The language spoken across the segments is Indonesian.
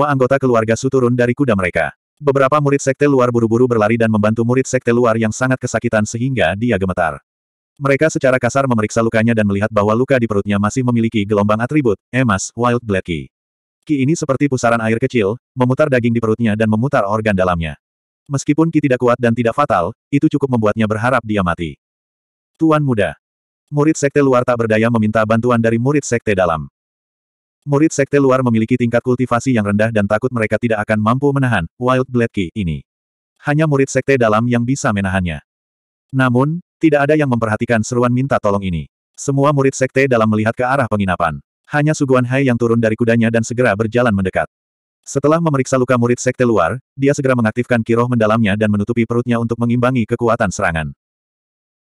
Semua anggota keluarga Su turun dari kuda mereka. Beberapa murid sekte luar buru-buru berlari dan membantu murid sekte luar yang sangat kesakitan sehingga dia gemetar. Mereka secara kasar memeriksa lukanya dan melihat bahwa luka di perutnya masih memiliki gelombang atribut, emas, wild black ki. Ki ini seperti pusaran air kecil, memutar daging di perutnya dan memutar organ dalamnya. Meskipun Ki tidak kuat dan tidak fatal, itu cukup membuatnya berharap dia mati. Tuan muda. Murid sekte luar tak berdaya meminta bantuan dari murid sekte dalam. Murid sekte luar memiliki tingkat kultivasi yang rendah dan takut mereka tidak akan mampu menahan Wild Blade Ki ini. Hanya murid sekte dalam yang bisa menahannya. Namun, tidak ada yang memperhatikan seruan minta tolong ini. Semua murid sekte dalam melihat ke arah penginapan. Hanya Suguan Hai yang turun dari kudanya dan segera berjalan mendekat. Setelah memeriksa luka murid sekte luar, dia segera mengaktifkan kiroh mendalamnya dan menutupi perutnya untuk mengimbangi kekuatan serangan.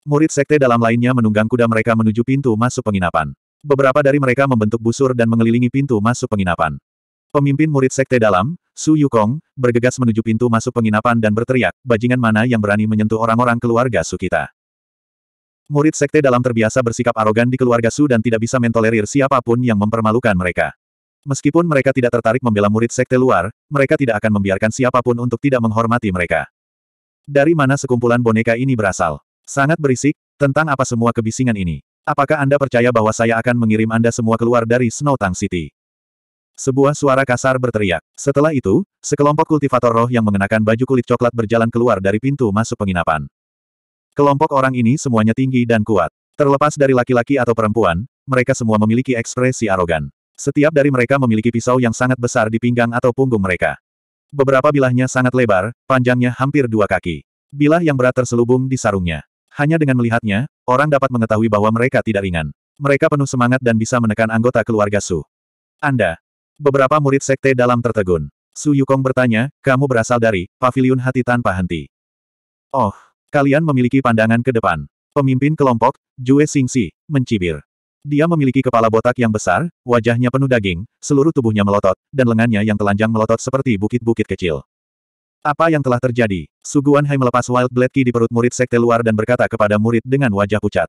Murid sekte dalam lainnya menunggang kuda mereka menuju pintu masuk penginapan. Beberapa dari mereka membentuk busur dan mengelilingi pintu masuk penginapan. Pemimpin murid sekte dalam, Su Yukong, bergegas menuju pintu masuk penginapan dan berteriak, bajingan mana yang berani menyentuh orang-orang keluarga Su kita. Murid sekte dalam terbiasa bersikap arogan di keluarga Su dan tidak bisa mentolerir siapapun yang mempermalukan mereka. Meskipun mereka tidak tertarik membela murid sekte luar, mereka tidak akan membiarkan siapapun untuk tidak menghormati mereka. Dari mana sekumpulan boneka ini berasal? Sangat berisik, tentang apa semua kebisingan ini. Apakah Anda percaya bahwa saya akan mengirim Anda semua keluar dari Snow Tang City? Sebuah suara kasar berteriak. Setelah itu, sekelompok kultivator roh yang mengenakan baju kulit coklat berjalan keluar dari pintu masuk penginapan. Kelompok orang ini semuanya tinggi dan kuat. Terlepas dari laki-laki atau perempuan, mereka semua memiliki ekspresi arogan. Setiap dari mereka memiliki pisau yang sangat besar di pinggang atau punggung mereka. Beberapa bilahnya sangat lebar, panjangnya hampir dua kaki. Bilah yang berat terselubung di sarungnya. Hanya dengan melihatnya, orang dapat mengetahui bahwa mereka tidak ringan. Mereka penuh semangat dan bisa menekan anggota keluarga Su. Anda. Beberapa murid sekte dalam tertegun. Su Yukong bertanya, kamu berasal dari Paviliun hati tanpa henti. Oh, kalian memiliki pandangan ke depan. Pemimpin kelompok, Jue Si, mencibir. Dia memiliki kepala botak yang besar, wajahnya penuh daging, seluruh tubuhnya melotot, dan lengannya yang telanjang melotot seperti bukit-bukit kecil. Apa yang telah terjadi? Suguan Hai melepas Wild Blade Ki di perut murid sekte luar dan berkata kepada murid dengan wajah pucat.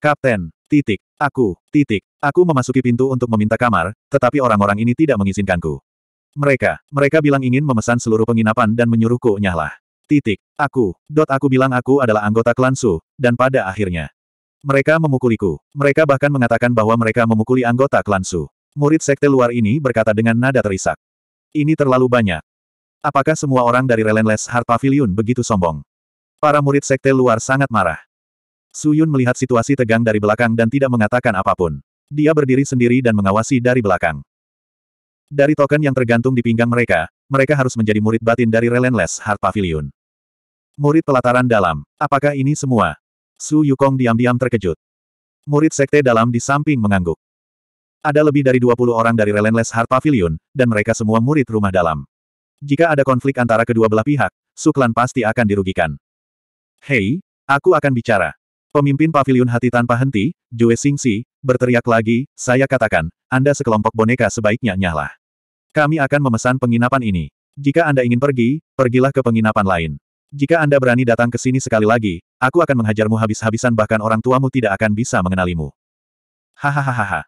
Kapten, titik, aku, titik, aku memasuki pintu untuk meminta kamar, tetapi orang-orang ini tidak mengizinkanku. Mereka, mereka bilang ingin memesan seluruh penginapan dan menyuruhku nyahlah. Titik, aku, dot aku bilang aku adalah anggota klan Su, dan pada akhirnya. Mereka memukuliku. Mereka bahkan mengatakan bahwa mereka memukuli anggota klan Su. Murid sekte luar ini berkata dengan nada terisak. Ini terlalu banyak. Apakah semua orang dari Relentless Heart Pavilion begitu sombong? Para murid sekte luar sangat marah. Su Yun melihat situasi tegang dari belakang dan tidak mengatakan apapun. Dia berdiri sendiri dan mengawasi dari belakang. Dari token yang tergantung di pinggang mereka, mereka harus menjadi murid batin dari Relentless Heart Pavilion. Murid pelataran dalam, apakah ini semua? Su Yukong diam-diam terkejut. Murid sekte dalam di samping mengangguk. Ada lebih dari 20 orang dari Relentless Heart Pavilion, dan mereka semua murid rumah dalam. Jika ada konflik antara kedua belah pihak, Suklan pasti akan dirugikan. Hei, aku akan bicara. Pemimpin pavilion hati tanpa henti, Jue Xingxi, berteriak lagi, saya katakan, Anda sekelompok boneka sebaiknya nyahlah. Kami akan memesan penginapan ini. Jika Anda ingin pergi, pergilah ke penginapan lain. Jika Anda berani datang ke sini sekali lagi, aku akan menghajarmu habis-habisan bahkan orang tuamu tidak akan bisa mengenalimu. Hahaha.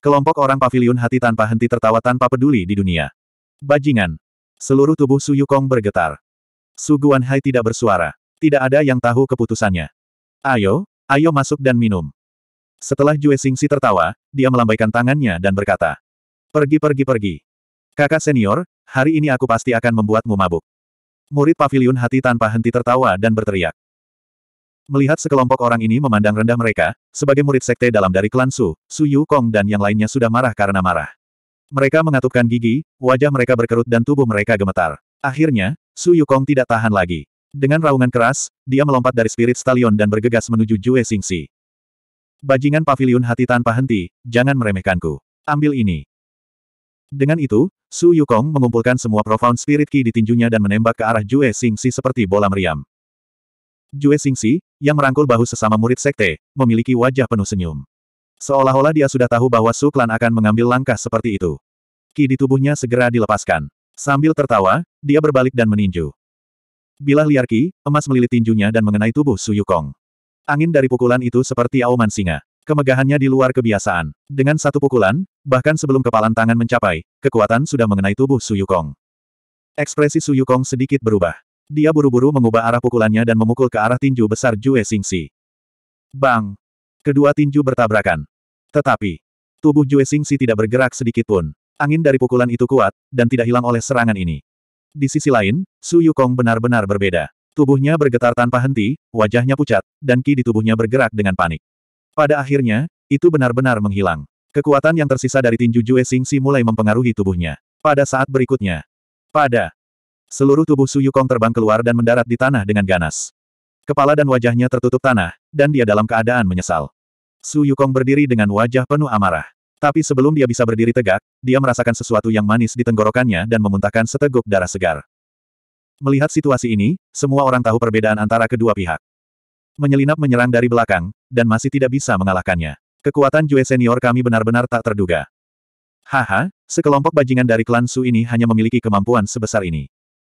Kelompok orang pavilion hati tanpa henti tertawa tanpa peduli di dunia. Bajingan. Seluruh tubuh Su Yukong bergetar. Su Hai tidak bersuara. Tidak ada yang tahu keputusannya. Ayo, ayo masuk dan minum. Setelah Jue si tertawa, dia melambaikan tangannya dan berkata. Pergi pergi pergi. Kakak senior, hari ini aku pasti akan membuatmu mabuk. Murid pavilion hati tanpa henti tertawa dan berteriak. Melihat sekelompok orang ini memandang rendah mereka, sebagai murid sekte dalam dari klan Su, Su Yu Kong dan yang lainnya sudah marah karena marah. Mereka mengatupkan gigi, wajah mereka berkerut dan tubuh mereka gemetar. Akhirnya, Su Yukong tidak tahan lagi. Dengan raungan keras, dia melompat dari Spirit Stallion dan bergegas menuju Jue Xingxi. Bajingan Pavilion hati tanpa henti, jangan meremehkanku. Ambil ini. Dengan itu, Su Yukong mengumpulkan semua Profound Spirit Ki di tinjunya dan menembak ke arah Jue Xingxi seperti bola meriam. Jue Xingxi, yang merangkul bahu sesama murid sekte, memiliki wajah penuh senyum. Seolah-olah dia sudah tahu bahwa Suklan akan mengambil langkah seperti itu. Ki di tubuhnya segera dilepaskan. Sambil tertawa, dia berbalik dan meninju. Bilah liar Ki, emas melilit tinjunya dan mengenai tubuh Su Yukong. Angin dari pukulan itu seperti auman singa. Kemegahannya di luar kebiasaan. Dengan satu pukulan, bahkan sebelum kepalan tangan mencapai, kekuatan sudah mengenai tubuh Su Yukong. Ekspresi Su Yukong sedikit berubah. Dia buru-buru mengubah arah pukulannya dan memukul ke arah tinju besar Jue Xingxi. Bang! Kedua tinju bertabrakan. Tetapi, tubuh Jue Xingxi tidak bergerak sedikit pun. Angin dari pukulan itu kuat, dan tidak hilang oleh serangan ini. Di sisi lain, Su Yukong benar-benar berbeda. Tubuhnya bergetar tanpa henti, wajahnya pucat, dan ki di tubuhnya bergerak dengan panik. Pada akhirnya, itu benar-benar menghilang. Kekuatan yang tersisa dari tinju Jue Xingxi mulai mempengaruhi tubuhnya. Pada saat berikutnya, pada seluruh tubuh Su Yukong terbang keluar dan mendarat di tanah dengan ganas. Kepala dan wajahnya tertutup tanah, dan dia dalam keadaan menyesal. Su Yukong berdiri dengan wajah penuh amarah. Tapi sebelum dia bisa berdiri tegak, dia merasakan sesuatu yang manis di tenggorokannya dan memuntahkan seteguk darah segar. Melihat situasi ini, semua orang tahu perbedaan antara kedua pihak. Menyelinap menyerang dari belakang, dan masih tidak bisa mengalahkannya. Kekuatan Jue senior kami benar-benar tak terduga. Haha, sekelompok bajingan dari klan Su ini hanya memiliki kemampuan sebesar ini.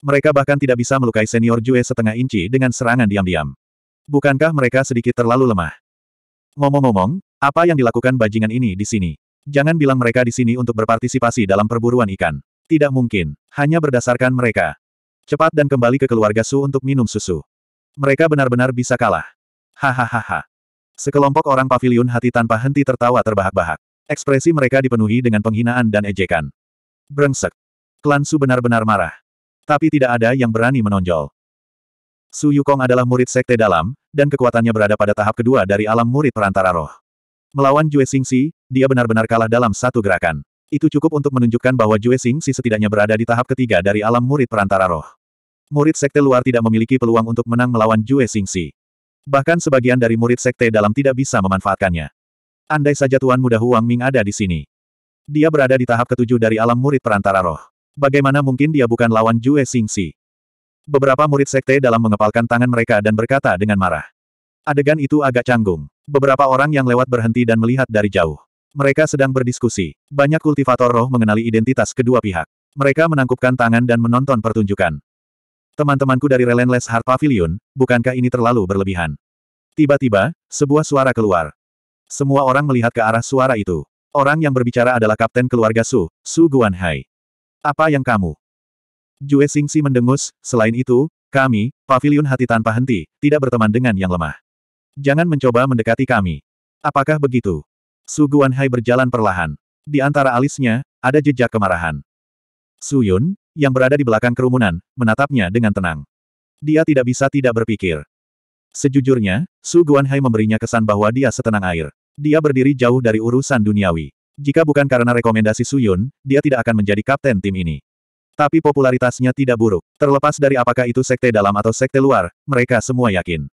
Mereka bahkan tidak bisa melukai senior Jue setengah inci dengan serangan diam-diam. Bukankah mereka sedikit terlalu lemah? Ngomong-ngomong, apa yang dilakukan bajingan ini di sini? Jangan bilang mereka di sini untuk berpartisipasi dalam perburuan ikan. Tidak mungkin. Hanya berdasarkan mereka. Cepat dan kembali ke keluarga Su untuk minum susu. Mereka benar-benar bisa kalah. Hahaha. Sekelompok orang pavilion hati tanpa henti tertawa terbahak-bahak. Ekspresi mereka dipenuhi dengan penghinaan dan ejekan. Brengsek. Klan Su benar-benar marah. Tapi tidak ada yang berani menonjol. Su Yukong adalah murid sekte dalam, dan kekuatannya berada pada tahap kedua dari alam murid perantara roh. Melawan Jue Xingxi, dia benar-benar kalah dalam satu gerakan. Itu cukup untuk menunjukkan bahwa Jue Xingxi setidaknya berada di tahap ketiga dari alam murid perantara roh. Murid sekte luar tidak memiliki peluang untuk menang melawan Jue Xingxi. Bahkan sebagian dari murid sekte dalam tidak bisa memanfaatkannya. Andai saja Tuan Muda Huang Ming ada di sini. Dia berada di tahap ketujuh dari alam murid perantara roh. Bagaimana mungkin dia bukan lawan Jue Xingxi? Beberapa murid sekte dalam mengepalkan tangan mereka dan berkata dengan marah. Adegan itu agak canggung. Beberapa orang yang lewat berhenti dan melihat dari jauh. Mereka sedang berdiskusi. Banyak kultivator roh mengenali identitas kedua pihak. Mereka menangkupkan tangan dan menonton pertunjukan. Teman-temanku dari Relentless Heart Pavilion, bukankah ini terlalu berlebihan? Tiba-tiba, sebuah suara keluar. Semua orang melihat ke arah suara itu. Orang yang berbicara adalah Kapten Keluarga Su, Su Guanhai. Apa yang kamu Jue Xingxi mendengus, selain itu, kami, pavilion hati tanpa henti, tidak berteman dengan yang lemah. Jangan mencoba mendekati kami. Apakah begitu? Su Guanhai berjalan perlahan. Di antara alisnya, ada jejak kemarahan. Su Yun, yang berada di belakang kerumunan, menatapnya dengan tenang. Dia tidak bisa tidak berpikir. Sejujurnya, Su Guanhai memberinya kesan bahwa dia setenang air. Dia berdiri jauh dari urusan duniawi. Jika bukan karena rekomendasi Su Yun, dia tidak akan menjadi kapten tim ini. Tapi popularitasnya tidak buruk. Terlepas dari apakah itu sekte dalam atau sekte luar, mereka semua yakin.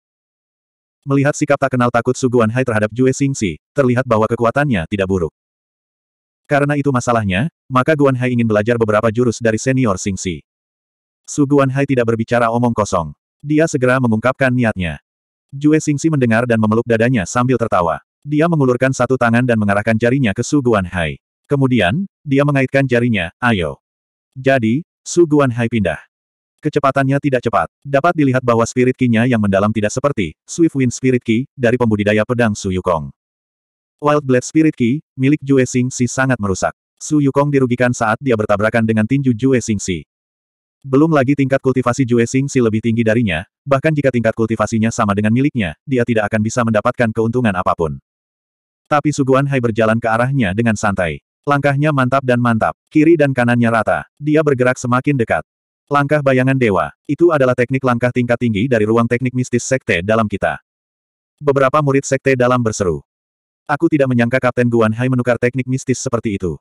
Melihat sikap tak kenal takut Suguan Hai terhadap Jue Xingxi, terlihat bahwa kekuatannya tidak buruk. Karena itu masalahnya, maka Guan Hai ingin belajar beberapa jurus dari senior Xingxi. Suguan Hai tidak berbicara omong kosong. Dia segera mengungkapkan niatnya. Jue Xingxi mendengar dan memeluk dadanya sambil tertawa. Dia mengulurkan satu tangan dan mengarahkan jarinya ke Suguan Hai. Kemudian, dia mengaitkan jarinya, ayo. Jadi, Su Guanhai pindah. Kecepatannya tidak cepat. Dapat dilihat bahwa spirit key-nya yang mendalam tidak seperti Swift Wind Spirit Key dari pembudidaya pedang Su Yukong. Wild Blade Spirit Key, milik Jue Xing Si sangat merusak. Su Yukong dirugikan saat dia bertabrakan dengan tinju Jue Xing Si. Belum lagi tingkat kultivasi Jue Xing Si lebih tinggi darinya, bahkan jika tingkat kultivasinya sama dengan miliknya, dia tidak akan bisa mendapatkan keuntungan apapun. Tapi Suguan Hai berjalan ke arahnya dengan santai. Langkahnya mantap dan mantap. Kiri dan kanannya rata. Dia bergerak semakin dekat. Langkah bayangan dewa. Itu adalah teknik langkah tingkat tinggi dari ruang teknik mistis sekte dalam kita. Beberapa murid sekte dalam berseru. Aku tidak menyangka Kapten Guan Hai menukar teknik mistis seperti itu.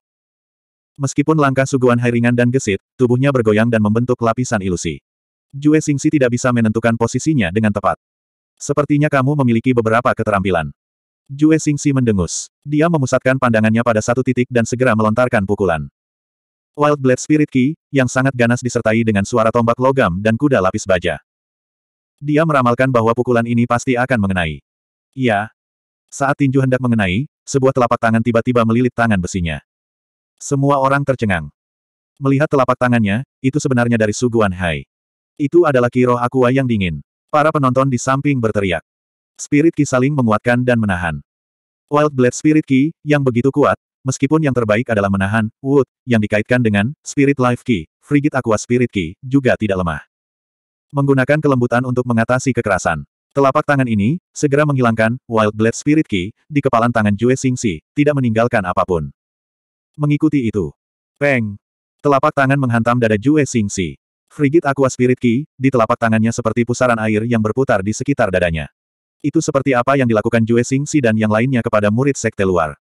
Meskipun langkah Suguan Hai ringan dan gesit, tubuhnya bergoyang dan membentuk lapisan ilusi. Jue Singsi tidak bisa menentukan posisinya dengan tepat. Sepertinya kamu memiliki beberapa keterampilan. Jue Xingxi mendengus. Dia memusatkan pandangannya pada satu titik dan segera melontarkan pukulan. Wild Blade Spirit Key, yang sangat ganas disertai dengan suara tombak logam dan kuda lapis baja. Dia meramalkan bahwa pukulan ini pasti akan mengenai. Iya. Saat tinju hendak mengenai, sebuah telapak tangan tiba-tiba melilit tangan besinya. Semua orang tercengang. Melihat telapak tangannya, itu sebenarnya dari Suguan Hai. Itu adalah kiroh aqua yang dingin. Para penonton di samping berteriak. Spirit Ki saling menguatkan dan menahan. Wild Blade Spirit Ki, yang begitu kuat, meskipun yang terbaik adalah menahan, Wood, yang dikaitkan dengan Spirit Life Ki, Frigid Aqua Spirit Ki, juga tidak lemah. Menggunakan kelembutan untuk mengatasi kekerasan. Telapak tangan ini, segera menghilangkan Wild Blade Spirit Ki, di kepalan tangan Jue Si, tidak meninggalkan apapun. Mengikuti itu. Peng! Telapak tangan menghantam dada Jue Si. Frigid Aqua Spirit Ki, di telapak tangannya seperti pusaran air yang berputar di sekitar dadanya. Itu seperti apa yang dilakukan Jue Xingxi dan yang lainnya kepada murid sekte luar.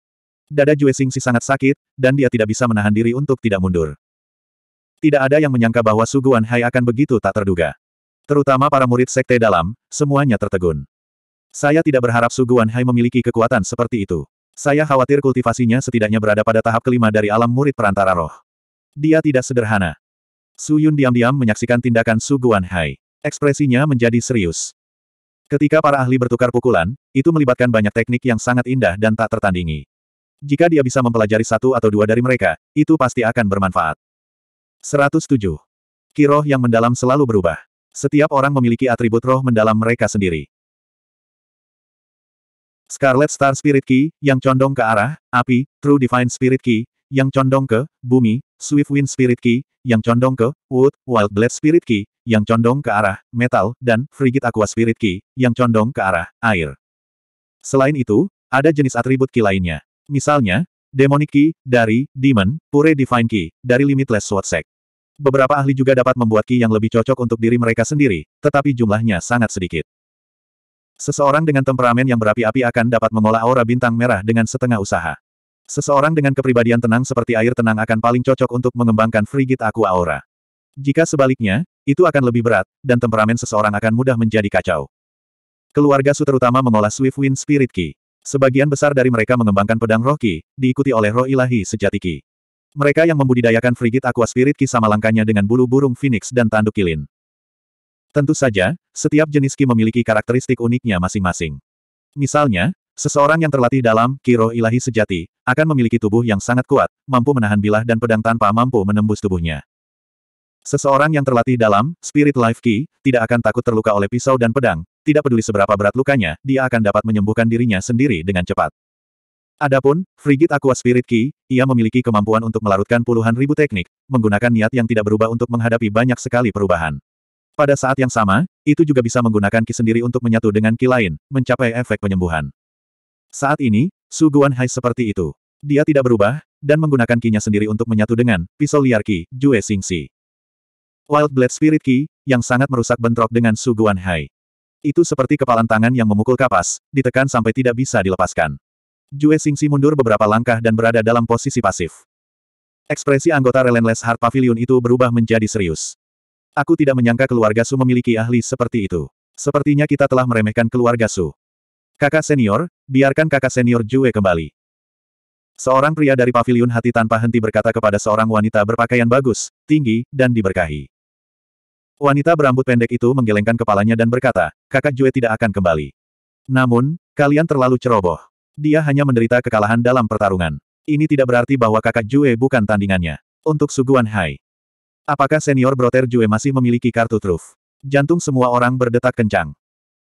Dada Jue Xingxi sangat sakit, dan dia tidak bisa menahan diri untuk tidak mundur. Tidak ada yang menyangka bahwa Suguan Hai akan begitu tak terduga. Terutama para murid sekte dalam, semuanya tertegun. Saya tidak berharap Suguan Hai memiliki kekuatan seperti itu. Saya khawatir kultivasinya setidaknya berada pada tahap kelima dari alam murid perantara roh. Dia tidak sederhana. Su Yun diam-diam menyaksikan tindakan suguhan Hai. Ekspresinya menjadi serius. Ketika para ahli bertukar pukulan, itu melibatkan banyak teknik yang sangat indah dan tak tertandingi. Jika dia bisa mempelajari satu atau dua dari mereka, itu pasti akan bermanfaat. 107. Kiroh yang mendalam selalu berubah. Setiap orang memiliki atribut roh mendalam mereka sendiri. Scarlet Star Spirit Key, yang condong ke arah, api, True Divine Spirit Key, yang condong ke bumi, Swift Wind Spirit Key, yang condong ke Wood, Wild Blade Spirit Key, yang condong ke arah metal, dan Frigid Aqua Spirit Key, yang condong ke arah air. Selain itu, ada jenis atribut key lainnya. Misalnya, Demonic Key, dari Demon, Pure Divine Key, dari Limitless Sword Sect. Beberapa ahli juga dapat membuat key yang lebih cocok untuk diri mereka sendiri, tetapi jumlahnya sangat sedikit. Seseorang dengan temperamen yang berapi-api akan dapat mengolah aura bintang merah dengan setengah usaha. Seseorang dengan kepribadian tenang seperti air tenang akan paling cocok untuk mengembangkan frigit aku aura. Jika sebaliknya, itu akan lebih berat, dan temperamen seseorang akan mudah menjadi kacau. Keluarga Su terutama mengolah Swift Wind Spirit Ki. Sebagian besar dari mereka mengembangkan pedang roh Ki, diikuti oleh roh ilahi sejati Ki. Mereka yang membudidayakan frigit aqua spirit Ki sama langkahnya dengan bulu burung phoenix dan tanduk kilin. Tentu saja, setiap jenis Ki memiliki karakteristik uniknya masing-masing. Misalnya, Seseorang yang terlatih dalam kiro ilahi sejati, akan memiliki tubuh yang sangat kuat, mampu menahan bilah dan pedang tanpa mampu menembus tubuhnya. Seseorang yang terlatih dalam spirit life key, tidak akan takut terluka oleh pisau dan pedang, tidak peduli seberapa berat lukanya, dia akan dapat menyembuhkan dirinya sendiri dengan cepat. Adapun, Frigid Aqua Spirit Key, ia memiliki kemampuan untuk melarutkan puluhan ribu teknik, menggunakan niat yang tidak berubah untuk menghadapi banyak sekali perubahan. Pada saat yang sama, itu juga bisa menggunakan ki sendiri untuk menyatu dengan ki lain, mencapai efek penyembuhan. Saat ini, Su Hai seperti itu. Dia tidak berubah, dan menggunakan kinya sendiri untuk menyatu dengan pisau liar Ki, Jue Xingxi. Wild Blade Spirit Ki, yang sangat merusak bentrok dengan Su Hai. Itu seperti kepalan tangan yang memukul kapas, ditekan sampai tidak bisa dilepaskan. Jue Si mundur beberapa langkah dan berada dalam posisi pasif. Ekspresi anggota Relentless Heart Pavilion itu berubah menjadi serius. Aku tidak menyangka keluarga Su memiliki ahli seperti itu. Sepertinya kita telah meremehkan keluarga Su. Kakak senior, biarkan kakak senior Jue kembali. Seorang pria dari pavilion hati tanpa henti berkata kepada seorang wanita berpakaian bagus, tinggi, dan diberkahi. Wanita berambut pendek itu menggelengkan kepalanya dan berkata, kakak Jue tidak akan kembali. Namun, kalian terlalu ceroboh. Dia hanya menderita kekalahan dalam pertarungan. Ini tidak berarti bahwa kakak Jue bukan tandingannya. Untuk Suguan Hai. Apakah senior Broter Jue masih memiliki kartu truf? Jantung semua orang berdetak kencang.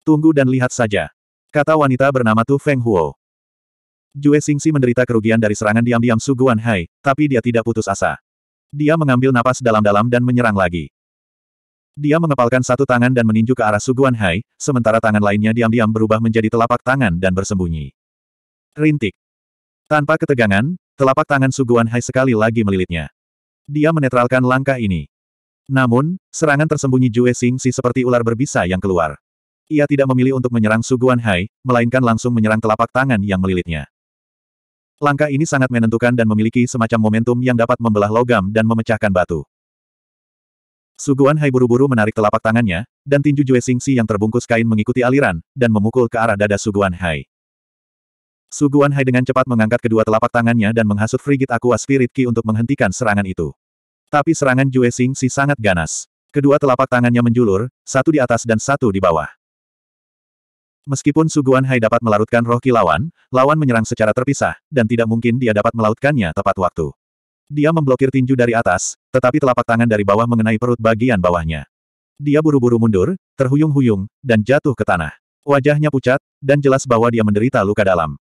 Tunggu dan lihat saja. Kata wanita bernama Tu Feng Huo. Jue Xingxi menderita kerugian dari serangan diam-diam Su Hai, tapi dia tidak putus asa. Dia mengambil napas dalam-dalam dan menyerang lagi. Dia mengepalkan satu tangan dan meninju ke arah Su Hai, sementara tangan lainnya diam-diam berubah menjadi telapak tangan dan bersembunyi. Rintik. Tanpa ketegangan, telapak tangan Su Hai sekali lagi melilitnya. Dia menetralkan langkah ini. Namun, serangan tersembunyi Jue Xingxi seperti ular berbisa yang keluar. Ia tidak memilih untuk menyerang Suguan Hai, melainkan langsung menyerang telapak tangan yang melilitnya. Langkah ini sangat menentukan dan memiliki semacam momentum yang dapat membelah logam dan memecahkan batu. Suguan Hai buru-buru menarik telapak tangannya, dan tinju Jue Xingxi yang terbungkus kain mengikuti aliran, dan memukul ke arah dada Suguan Hai. Suguan Hai dengan cepat mengangkat kedua telapak tangannya dan menghasut frigit Aqua Spirit Ki untuk menghentikan serangan itu. Tapi serangan Jue Xingxi sangat ganas. Kedua telapak tangannya menjulur, satu di atas dan satu di bawah. Meskipun Suguan Hai dapat melarutkan roh kilauan, lawan menyerang secara terpisah, dan tidak mungkin dia dapat melautkannya tepat waktu. Dia memblokir tinju dari atas, tetapi telapak tangan dari bawah mengenai perut bagian bawahnya. Dia buru-buru mundur, terhuyung-huyung, dan jatuh ke tanah. Wajahnya pucat, dan jelas bahwa dia menderita luka dalam.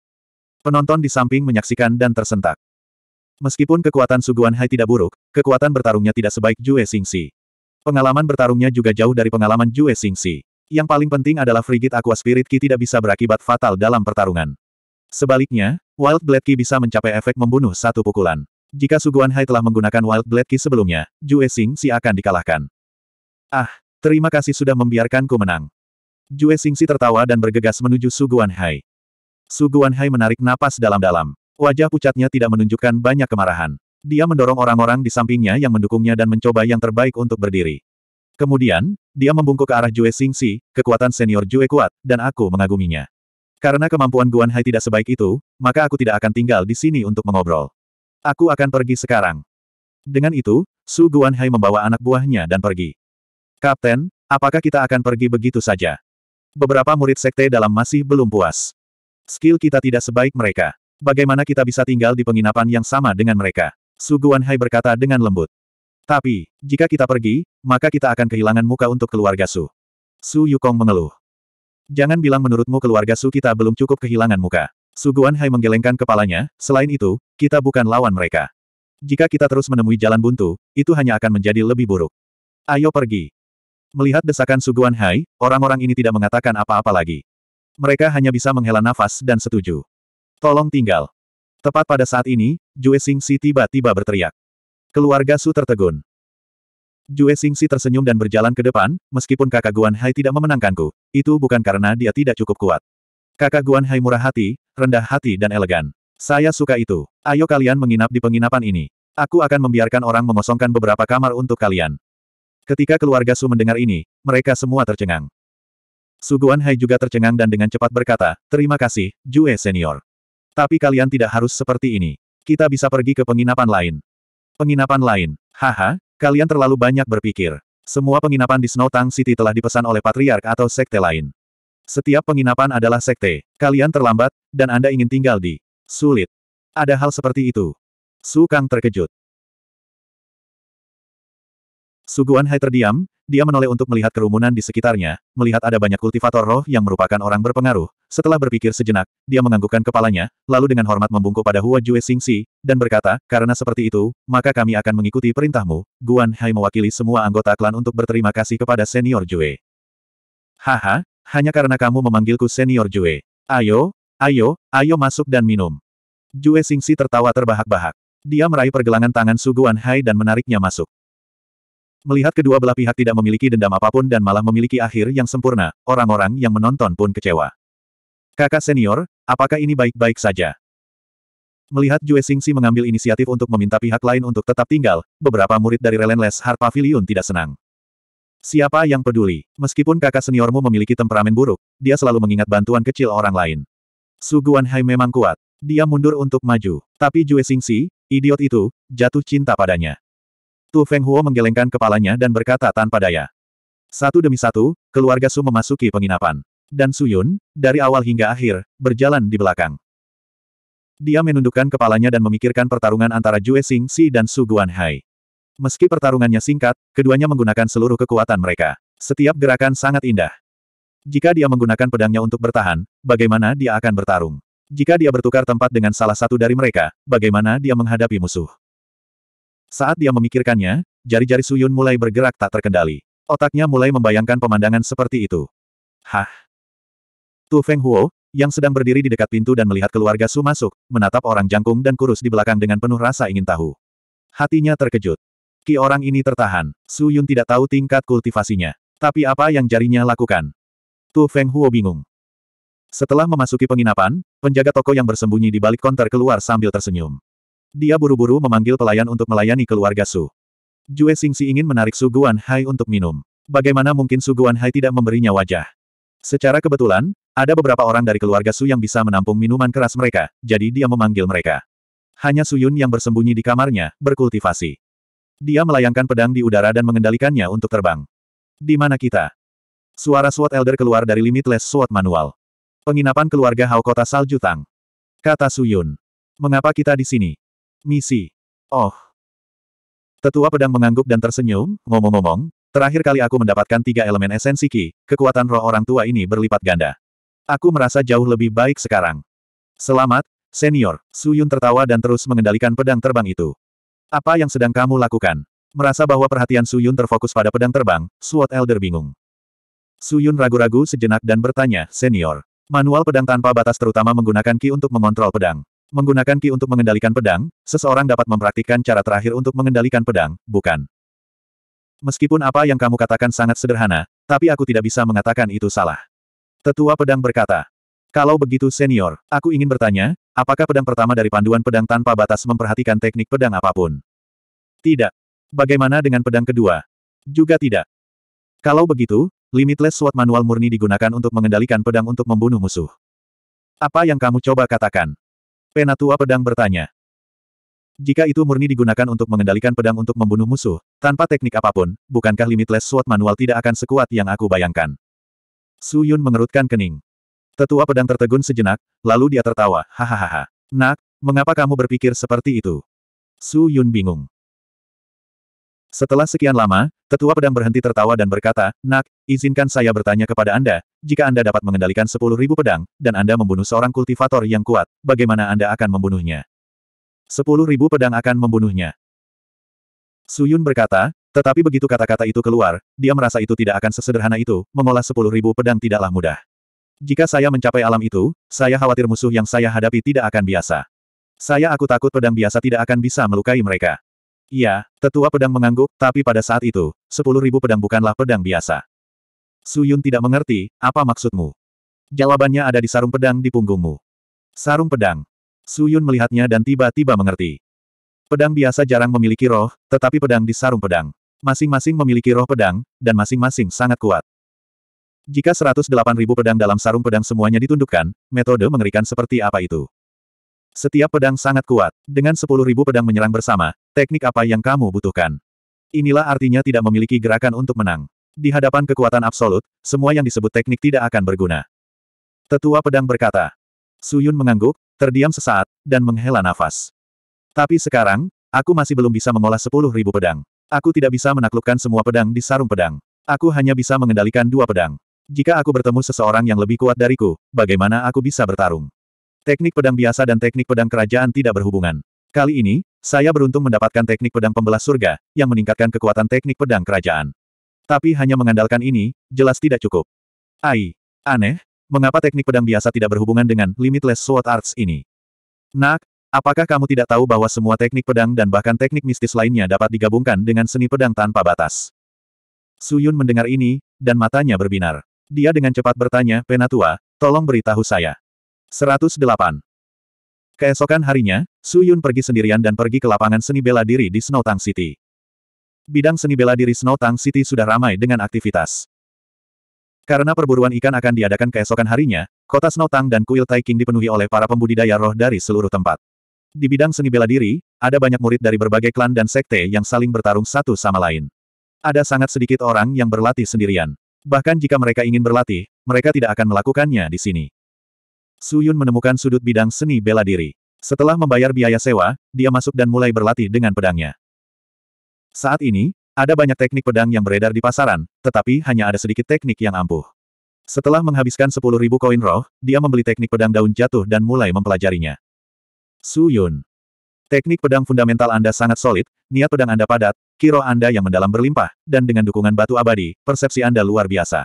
Penonton di samping menyaksikan dan tersentak. Meskipun kekuatan Suguan Hai tidak buruk, kekuatan bertarungnya tidak sebaik Jue Xingxi. Pengalaman bertarungnya juga jauh dari pengalaman Jue Xingxi. Yang paling penting adalah Frigid Aqua Spirit Ki tidak bisa berakibat fatal dalam pertarungan. Sebaliknya, Wild Blade Ki bisa mencapai efek membunuh satu pukulan. Jika Suguan Hai telah menggunakan Wild Blade Ki sebelumnya, Jue Xing Si akan dikalahkan. Ah, terima kasih sudah membiarkanku menang. Jue Xing Si tertawa dan bergegas menuju Suguan Hai. Suguan Hai menarik napas dalam-dalam. Wajah pucatnya tidak menunjukkan banyak kemarahan. Dia mendorong orang-orang di sampingnya yang mendukungnya dan mencoba yang terbaik untuk berdiri. Kemudian, dia membungkuk ke arah Jue Si, kekuatan senior Jue kuat, dan aku mengaguminya. Karena kemampuan Guan Hai tidak sebaik itu, maka aku tidak akan tinggal di sini untuk mengobrol. Aku akan pergi sekarang. Dengan itu, Su Guan Hai membawa anak buahnya dan pergi. Kapten, apakah kita akan pergi begitu saja? Beberapa murid sekte dalam masih belum puas. Skill kita tidak sebaik mereka. Bagaimana kita bisa tinggal di penginapan yang sama dengan mereka? Su Guan Hai berkata dengan lembut. Tapi, jika kita pergi, maka kita akan kehilangan muka untuk keluarga Su. Su Yukong mengeluh. Jangan bilang menurutmu keluarga Su kita belum cukup kehilangan muka. Su Hai menggelengkan kepalanya, selain itu, kita bukan lawan mereka. Jika kita terus menemui jalan buntu, itu hanya akan menjadi lebih buruk. Ayo pergi. Melihat desakan Su Hai, orang-orang ini tidak mengatakan apa-apa lagi. Mereka hanya bisa menghela nafas dan setuju. Tolong tinggal. Tepat pada saat ini, Jue Si tiba-tiba berteriak. Keluarga Su tertegun. Jue Xingxi tersenyum dan berjalan ke depan, meskipun kakak Guan Hai tidak memenangkanku, itu bukan karena dia tidak cukup kuat. Kakak Guan Hai murah hati, rendah hati dan elegan. Saya suka itu. Ayo kalian menginap di penginapan ini. Aku akan membiarkan orang mengosongkan beberapa kamar untuk kalian. Ketika keluarga Su mendengar ini, mereka semua tercengang. Su Guan Hai juga tercengang dan dengan cepat berkata, terima kasih, Jue Senior. Tapi kalian tidak harus seperti ini. Kita bisa pergi ke penginapan lain. Penginapan lain. Haha, kalian terlalu banyak berpikir. Semua penginapan di Snow Tang City telah dipesan oleh patriark atau sekte lain. Setiap penginapan adalah sekte. Kalian terlambat, dan Anda ingin tinggal di sulit. Ada hal seperti itu. Su Kang terkejut. Suguan Hai terdiam, dia menoleh untuk melihat kerumunan di sekitarnya, melihat ada banyak kultivator roh yang merupakan orang berpengaruh. Setelah berpikir sejenak, dia menganggukkan kepalanya, lalu dengan hormat membungkuk pada Hua Jue Xingxi, dan berkata, karena seperti itu, maka kami akan mengikuti perintahmu. Guan Hai mewakili semua anggota klan untuk berterima kasih kepada senior Jue. Haha, hanya karena kamu memanggilku senior Jue. Ayo, ayo, ayo masuk dan minum. Jue Xingxi tertawa terbahak-bahak. Dia meraih pergelangan tangan Suguan Hai dan menariknya masuk. Melihat kedua belah pihak tidak memiliki dendam apapun dan malah memiliki akhir yang sempurna, orang-orang yang menonton pun kecewa. Kakak senior, apakah ini baik-baik saja? Melihat Jue Si mengambil inisiatif untuk meminta pihak lain untuk tetap tinggal, beberapa murid dari Relentless Heart Pavilion tidak senang. Siapa yang peduli? Meskipun kakak seniormu memiliki temperamen buruk, dia selalu mengingat bantuan kecil orang lain. Su Hai memang kuat. Dia mundur untuk maju. Tapi Jue Si, idiot itu, jatuh cinta padanya. Tu Feng Huo menggelengkan kepalanya dan berkata tanpa daya. Satu demi satu, keluarga Su memasuki penginapan. Dan Su Yun, dari awal hingga akhir, berjalan di belakang. Dia menundukkan kepalanya dan memikirkan pertarungan antara Jue Xing Si dan Su Hai. Meski pertarungannya singkat, keduanya menggunakan seluruh kekuatan mereka. Setiap gerakan sangat indah. Jika dia menggunakan pedangnya untuk bertahan, bagaimana dia akan bertarung? Jika dia bertukar tempat dengan salah satu dari mereka, bagaimana dia menghadapi musuh? Saat dia memikirkannya, jari-jari Suyun mulai bergerak tak terkendali. Otaknya mulai membayangkan pemandangan seperti itu. Hah? Tu Feng Huo, yang sedang berdiri di dekat pintu dan melihat keluarga Su masuk, menatap orang jangkung dan kurus di belakang dengan penuh rasa ingin tahu. Hatinya terkejut. Ki orang ini tertahan. Su Yun tidak tahu tingkat kultivasinya. Tapi apa yang jarinya lakukan? Tu Feng Huo bingung. Setelah memasuki penginapan, penjaga toko yang bersembunyi di balik konter keluar sambil tersenyum. Dia buru-buru memanggil pelayan untuk melayani keluarga Su. Jue Xingxi ingin menarik Su Hai untuk minum. Bagaimana mungkin Su Hai tidak memberinya wajah? Secara kebetulan, ada beberapa orang dari keluarga Su yang bisa menampung minuman keras mereka, jadi dia memanggil mereka. Hanya Su Yun yang bersembunyi di kamarnya, berkultivasi. Dia melayangkan pedang di udara dan mengendalikannya untuk terbang. Di mana kita? Suara Sword Elder keluar dari Limitless Sword Manual. Penginapan keluarga Hao Kota Saljutang. Tang. Kata Yun. Mengapa kita di sini? Misi. Oh. Tetua pedang mengangguk dan tersenyum, ngomong-ngomong, terakhir kali aku mendapatkan tiga elemen esensi Ki, kekuatan roh orang tua ini berlipat ganda. Aku merasa jauh lebih baik sekarang. Selamat, senior. Suyun tertawa dan terus mengendalikan pedang terbang itu. Apa yang sedang kamu lakukan? Merasa bahwa perhatian Suyun terfokus pada pedang terbang, Sword Elder bingung. Suyun ragu-ragu sejenak dan bertanya, senior. Manual pedang tanpa batas terutama menggunakan Ki untuk mengontrol pedang. Menggunakan Ki untuk mengendalikan pedang, seseorang dapat mempraktikkan cara terakhir untuk mengendalikan pedang, bukan? Meskipun apa yang kamu katakan sangat sederhana, tapi aku tidak bisa mengatakan itu salah. Tetua pedang berkata, kalau begitu senior, aku ingin bertanya, apakah pedang pertama dari panduan pedang tanpa batas memperhatikan teknik pedang apapun? Tidak. Bagaimana dengan pedang kedua? Juga tidak. Kalau begitu, Limitless Sword Manual murni digunakan untuk mengendalikan pedang untuk membunuh musuh. Apa yang kamu coba katakan? Penatua pedang bertanya. Jika itu murni digunakan untuk mengendalikan pedang untuk membunuh musuh, tanpa teknik apapun, bukankah limitless sword manual tidak akan sekuat yang aku bayangkan? Su Yun mengerutkan kening. Tetua pedang tertegun sejenak, lalu dia tertawa, hahaha. Nak, mengapa kamu berpikir seperti itu? Su Yun bingung. Setelah sekian lama, Tetua pedang berhenti tertawa dan berkata, Nak, izinkan saya bertanya kepada Anda, jika Anda dapat mengendalikan sepuluh ribu pedang, dan Anda membunuh seorang kultivator yang kuat, bagaimana Anda akan membunuhnya? Sepuluh ribu pedang akan membunuhnya. Suyun berkata, tetapi begitu kata-kata itu keluar, dia merasa itu tidak akan sesederhana itu, mengolah sepuluh ribu pedang tidaklah mudah. Jika saya mencapai alam itu, saya khawatir musuh yang saya hadapi tidak akan biasa. Saya aku takut pedang biasa tidak akan bisa melukai mereka. Iya, tetua pedang mengangguk, tapi pada saat itu, sepuluh ribu pedang bukanlah pedang biasa. Su Yun tidak mengerti, apa maksudmu? Jawabannya ada di sarung pedang di punggungmu. Sarung pedang. Su Yun melihatnya dan tiba-tiba mengerti. Pedang biasa jarang memiliki roh, tetapi pedang di sarung pedang. Masing-masing memiliki roh pedang, dan masing-masing sangat kuat. Jika 108 ribu pedang dalam sarung pedang semuanya ditundukkan, metode mengerikan seperti apa itu? Setiap pedang sangat kuat. Dengan ribu pedang menyerang bersama, Teknik apa yang kamu butuhkan? Inilah artinya tidak memiliki gerakan untuk menang. Di hadapan kekuatan absolut, semua yang disebut teknik tidak akan berguna. Tetua pedang berkata. Suyun mengangguk, terdiam sesaat, dan menghela nafas. Tapi sekarang, aku masih belum bisa mengolah sepuluh ribu pedang. Aku tidak bisa menaklukkan semua pedang di sarung pedang. Aku hanya bisa mengendalikan dua pedang. Jika aku bertemu seseorang yang lebih kuat dariku, bagaimana aku bisa bertarung? Teknik pedang biasa dan teknik pedang kerajaan tidak berhubungan. Kali ini, saya beruntung mendapatkan teknik pedang pembelah surga, yang meningkatkan kekuatan teknik pedang kerajaan. Tapi hanya mengandalkan ini, jelas tidak cukup. Ai, aneh, mengapa teknik pedang biasa tidak berhubungan dengan limitless sword arts ini? Nak, apakah kamu tidak tahu bahwa semua teknik pedang dan bahkan teknik mistis lainnya dapat digabungkan dengan seni pedang tanpa batas? Suyun mendengar ini, dan matanya berbinar. Dia dengan cepat bertanya, Penatua, tolong beritahu saya. 108. Keesokan harinya, Su Yun pergi sendirian dan pergi ke lapangan seni bela diri di Snow Tang City. Bidang seni bela diri Snow Tang City sudah ramai dengan aktivitas. Karena perburuan ikan akan diadakan keesokan harinya, kota Snow Tang dan kuil Taiking dipenuhi oleh para pembudidaya roh dari seluruh tempat. Di bidang seni bela diri, ada banyak murid dari berbagai klan dan sekte yang saling bertarung satu sama lain. Ada sangat sedikit orang yang berlatih sendirian. Bahkan jika mereka ingin berlatih, mereka tidak akan melakukannya di sini. Suyun menemukan sudut bidang seni bela diri. Setelah membayar biaya sewa, dia masuk dan mulai berlatih dengan pedangnya. Saat ini, ada banyak teknik pedang yang beredar di pasaran, tetapi hanya ada sedikit teknik yang ampuh. Setelah menghabiskan 10.000 koin roh, dia membeli teknik pedang daun jatuh dan mulai mempelajarinya. Suyun. Teknik pedang fundamental Anda sangat solid, niat pedang Anda padat, kiro Anda yang mendalam berlimpah, dan dengan dukungan batu abadi, persepsi Anda luar biasa.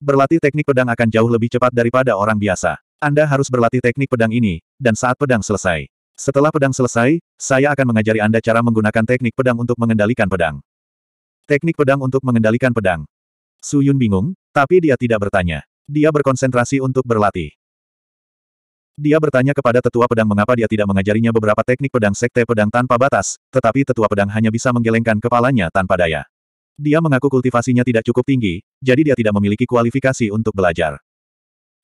Berlatih teknik pedang akan jauh lebih cepat daripada orang biasa. Anda harus berlatih teknik pedang ini, dan saat pedang selesai. Setelah pedang selesai, saya akan mengajari Anda cara menggunakan teknik pedang untuk mengendalikan pedang. Teknik pedang untuk mengendalikan pedang. Su Yun bingung, tapi dia tidak bertanya. Dia berkonsentrasi untuk berlatih. Dia bertanya kepada tetua pedang mengapa dia tidak mengajarinya beberapa teknik pedang sekte pedang tanpa batas, tetapi tetua pedang hanya bisa menggelengkan kepalanya tanpa daya. Dia mengaku kultivasinya tidak cukup tinggi, jadi dia tidak memiliki kualifikasi untuk belajar.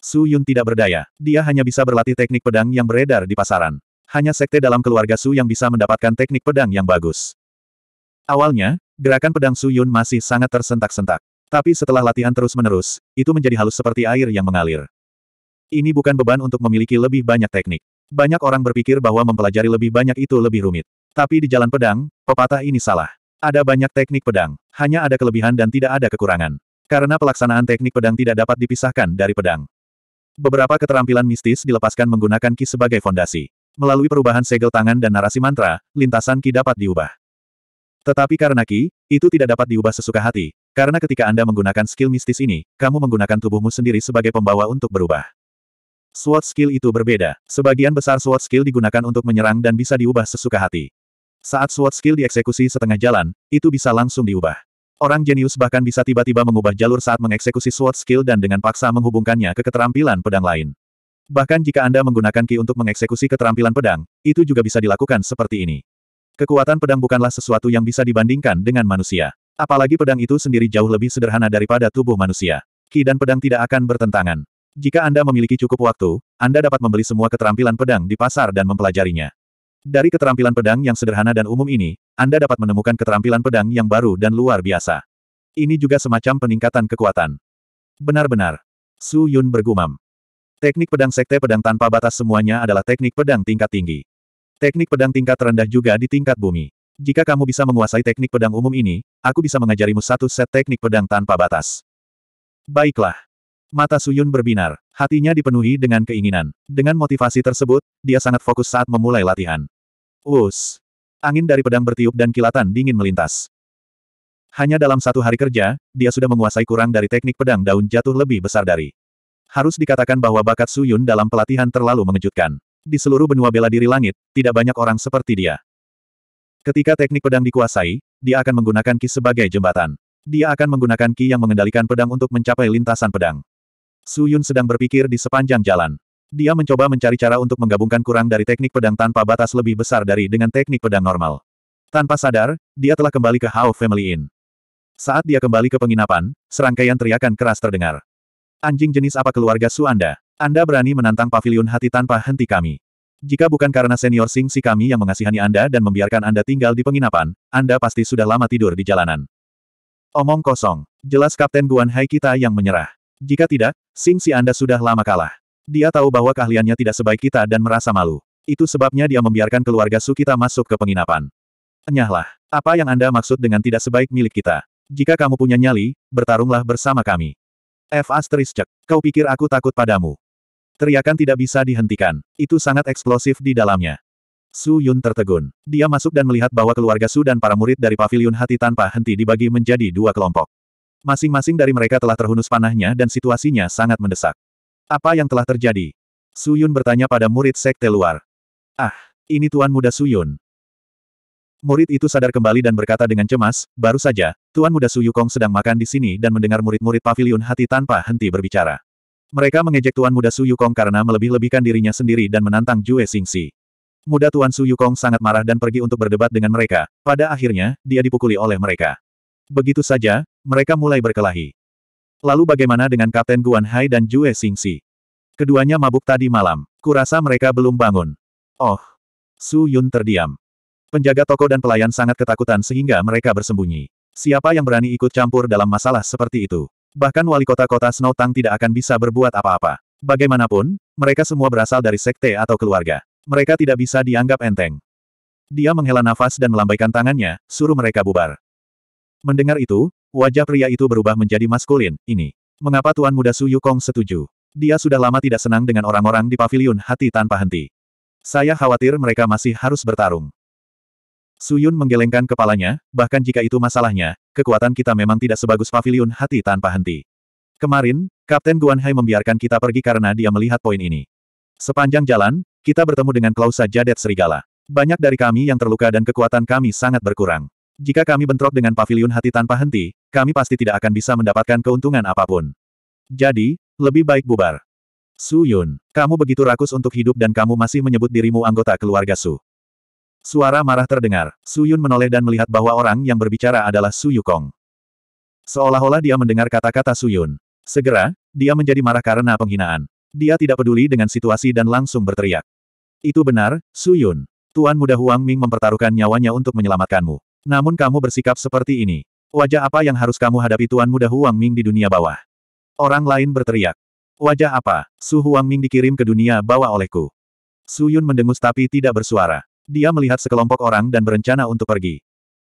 Su Yun tidak berdaya. Dia hanya bisa berlatih teknik pedang yang beredar di pasaran. Hanya sekte dalam keluarga Su yang bisa mendapatkan teknik pedang yang bagus. Awalnya, gerakan pedang Su Yun masih sangat tersentak-sentak. Tapi setelah latihan terus-menerus, itu menjadi halus seperti air yang mengalir. Ini bukan beban untuk memiliki lebih banyak teknik. Banyak orang berpikir bahwa mempelajari lebih banyak itu lebih rumit. Tapi di jalan pedang, pepatah ini salah. Ada banyak teknik pedang, hanya ada kelebihan dan tidak ada kekurangan. Karena pelaksanaan teknik pedang tidak dapat dipisahkan dari pedang. Beberapa keterampilan mistis dilepaskan menggunakan ki sebagai fondasi. Melalui perubahan segel tangan dan narasi mantra, lintasan ki dapat diubah. Tetapi karena ki, itu tidak dapat diubah sesuka hati, karena ketika Anda menggunakan skill mistis ini, kamu menggunakan tubuhmu sendiri sebagai pembawa untuk berubah. Sword skill itu berbeda. Sebagian besar sword skill digunakan untuk menyerang dan bisa diubah sesuka hati. Saat sword skill dieksekusi setengah jalan, itu bisa langsung diubah. Orang jenius bahkan bisa tiba-tiba mengubah jalur saat mengeksekusi sword skill dan dengan paksa menghubungkannya ke keterampilan pedang lain. Bahkan jika Anda menggunakan ki untuk mengeksekusi keterampilan pedang, itu juga bisa dilakukan seperti ini. Kekuatan pedang bukanlah sesuatu yang bisa dibandingkan dengan manusia. Apalagi pedang itu sendiri jauh lebih sederhana daripada tubuh manusia. Ki dan pedang tidak akan bertentangan. Jika Anda memiliki cukup waktu, Anda dapat membeli semua keterampilan pedang di pasar dan mempelajarinya. Dari keterampilan pedang yang sederhana dan umum ini, Anda dapat menemukan keterampilan pedang yang baru dan luar biasa. Ini juga semacam peningkatan kekuatan. Benar-benar. Su Yun bergumam. Teknik pedang sekte pedang tanpa batas semuanya adalah teknik pedang tingkat tinggi. Teknik pedang tingkat rendah juga di tingkat bumi. Jika kamu bisa menguasai teknik pedang umum ini, aku bisa mengajarimu satu set teknik pedang tanpa batas. Baiklah. Mata Suyun berbinar. Hatinya dipenuhi dengan keinginan. Dengan motivasi tersebut, dia sangat fokus saat memulai latihan. Wus! Angin dari pedang bertiup dan kilatan dingin melintas. Hanya dalam satu hari kerja, dia sudah menguasai kurang dari teknik pedang daun jatuh lebih besar dari. Harus dikatakan bahwa bakat Suyun dalam pelatihan terlalu mengejutkan. Di seluruh benua bela diri langit, tidak banyak orang seperti dia. Ketika teknik pedang dikuasai, dia akan menggunakan ki sebagai jembatan. Dia akan menggunakan ki yang mengendalikan pedang untuk mencapai lintasan pedang. Su Yun sedang berpikir di sepanjang jalan. Dia mencoba mencari cara untuk menggabungkan kurang dari teknik pedang tanpa batas lebih besar dari dengan teknik pedang normal. Tanpa sadar, dia telah kembali ke Hao Family Inn. Saat dia kembali ke penginapan, serangkaian teriakan keras terdengar. Anjing jenis apa keluarga Su Anda? Anda berani menantang pavilion hati tanpa henti kami. Jika bukan karena senior Sing Si kami yang mengasihani Anda dan membiarkan Anda tinggal di penginapan, Anda pasti sudah lama tidur di jalanan. Omong kosong. Jelas Kapten Guan Hai kita yang menyerah. Jika tidak, Sing Si Anda sudah lama kalah. Dia tahu bahwa keahliannya tidak sebaik kita dan merasa malu. Itu sebabnya dia membiarkan keluarga Su kita masuk ke penginapan. Enyahlah. Apa yang Anda maksud dengan tidak sebaik milik kita? Jika kamu punya nyali, bertarunglah bersama kami. F. Asteriscek. Kau pikir aku takut padamu? Teriakan tidak bisa dihentikan. Itu sangat eksplosif di dalamnya. Su Yun tertegun. Dia masuk dan melihat bahwa keluarga Su dan para murid dari Paviliun hati tanpa henti dibagi menjadi dua kelompok. Masing-masing dari mereka telah terhunus panahnya dan situasinya sangat mendesak. Apa yang telah terjadi? Suyun bertanya pada murid sekte luar. Ah, ini tuan muda Suyun. Murid itu sadar kembali dan berkata dengan cemas, baru saja, Tuan Muda Su Yukong sedang makan di sini dan mendengar murid-murid pavilion hati tanpa henti berbicara. Mereka mengejek Tuan Muda Su Yukong karena melebih-lebihkan dirinya sendiri dan menantang Jue Xingxi. Muda Tuan Su Yukong sangat marah dan pergi untuk berdebat dengan mereka, pada akhirnya, dia dipukuli oleh mereka. Begitu saja, mereka mulai berkelahi. Lalu bagaimana dengan Kapten Guan Hai dan Jue Xingxi? Keduanya mabuk tadi malam. Kurasa mereka belum bangun. Oh. Su Yun terdiam. Penjaga toko dan pelayan sangat ketakutan sehingga mereka bersembunyi. Siapa yang berani ikut campur dalam masalah seperti itu? Bahkan wali kota-kota Snow Tang tidak akan bisa berbuat apa-apa. Bagaimanapun, mereka semua berasal dari sekte atau keluarga. Mereka tidak bisa dianggap enteng. Dia menghela nafas dan melambaikan tangannya, suruh mereka bubar. Mendengar itu, Wajah pria itu berubah menjadi maskulin, ini. Mengapa Tuan Muda Su Yukong setuju? Dia sudah lama tidak senang dengan orang-orang di Paviliun hati tanpa henti. Saya khawatir mereka masih harus bertarung. Suyun menggelengkan kepalanya, bahkan jika itu masalahnya, kekuatan kita memang tidak sebagus Paviliun hati tanpa henti. Kemarin, Kapten Guan Guanhai membiarkan kita pergi karena dia melihat poin ini. Sepanjang jalan, kita bertemu dengan Klausa Jadet Serigala. Banyak dari kami yang terluka dan kekuatan kami sangat berkurang. Jika kami bentrok dengan pavilion hati tanpa henti, kami pasti tidak akan bisa mendapatkan keuntungan apapun. Jadi, lebih baik bubar. Su Yun, kamu begitu rakus untuk hidup dan kamu masih menyebut dirimu anggota keluarga Su. Suara marah terdengar. Su Yun menoleh dan melihat bahwa orang yang berbicara adalah Su Yukong. Seolah-olah dia mendengar kata-kata Su Yun. Segera, dia menjadi marah karena penghinaan. Dia tidak peduli dengan situasi dan langsung berteriak. Itu benar, Su Yun. Tuan muda Huang Ming mempertaruhkan nyawanya untuk menyelamatkanmu. Namun kamu bersikap seperti ini. Wajah apa yang harus kamu hadapi Tuan Muda Huang Ming di dunia bawah? Orang lain berteriak. Wajah apa? Su Huang Ming dikirim ke dunia bawah olehku. Su Yun mendengus tapi tidak bersuara. Dia melihat sekelompok orang dan berencana untuk pergi.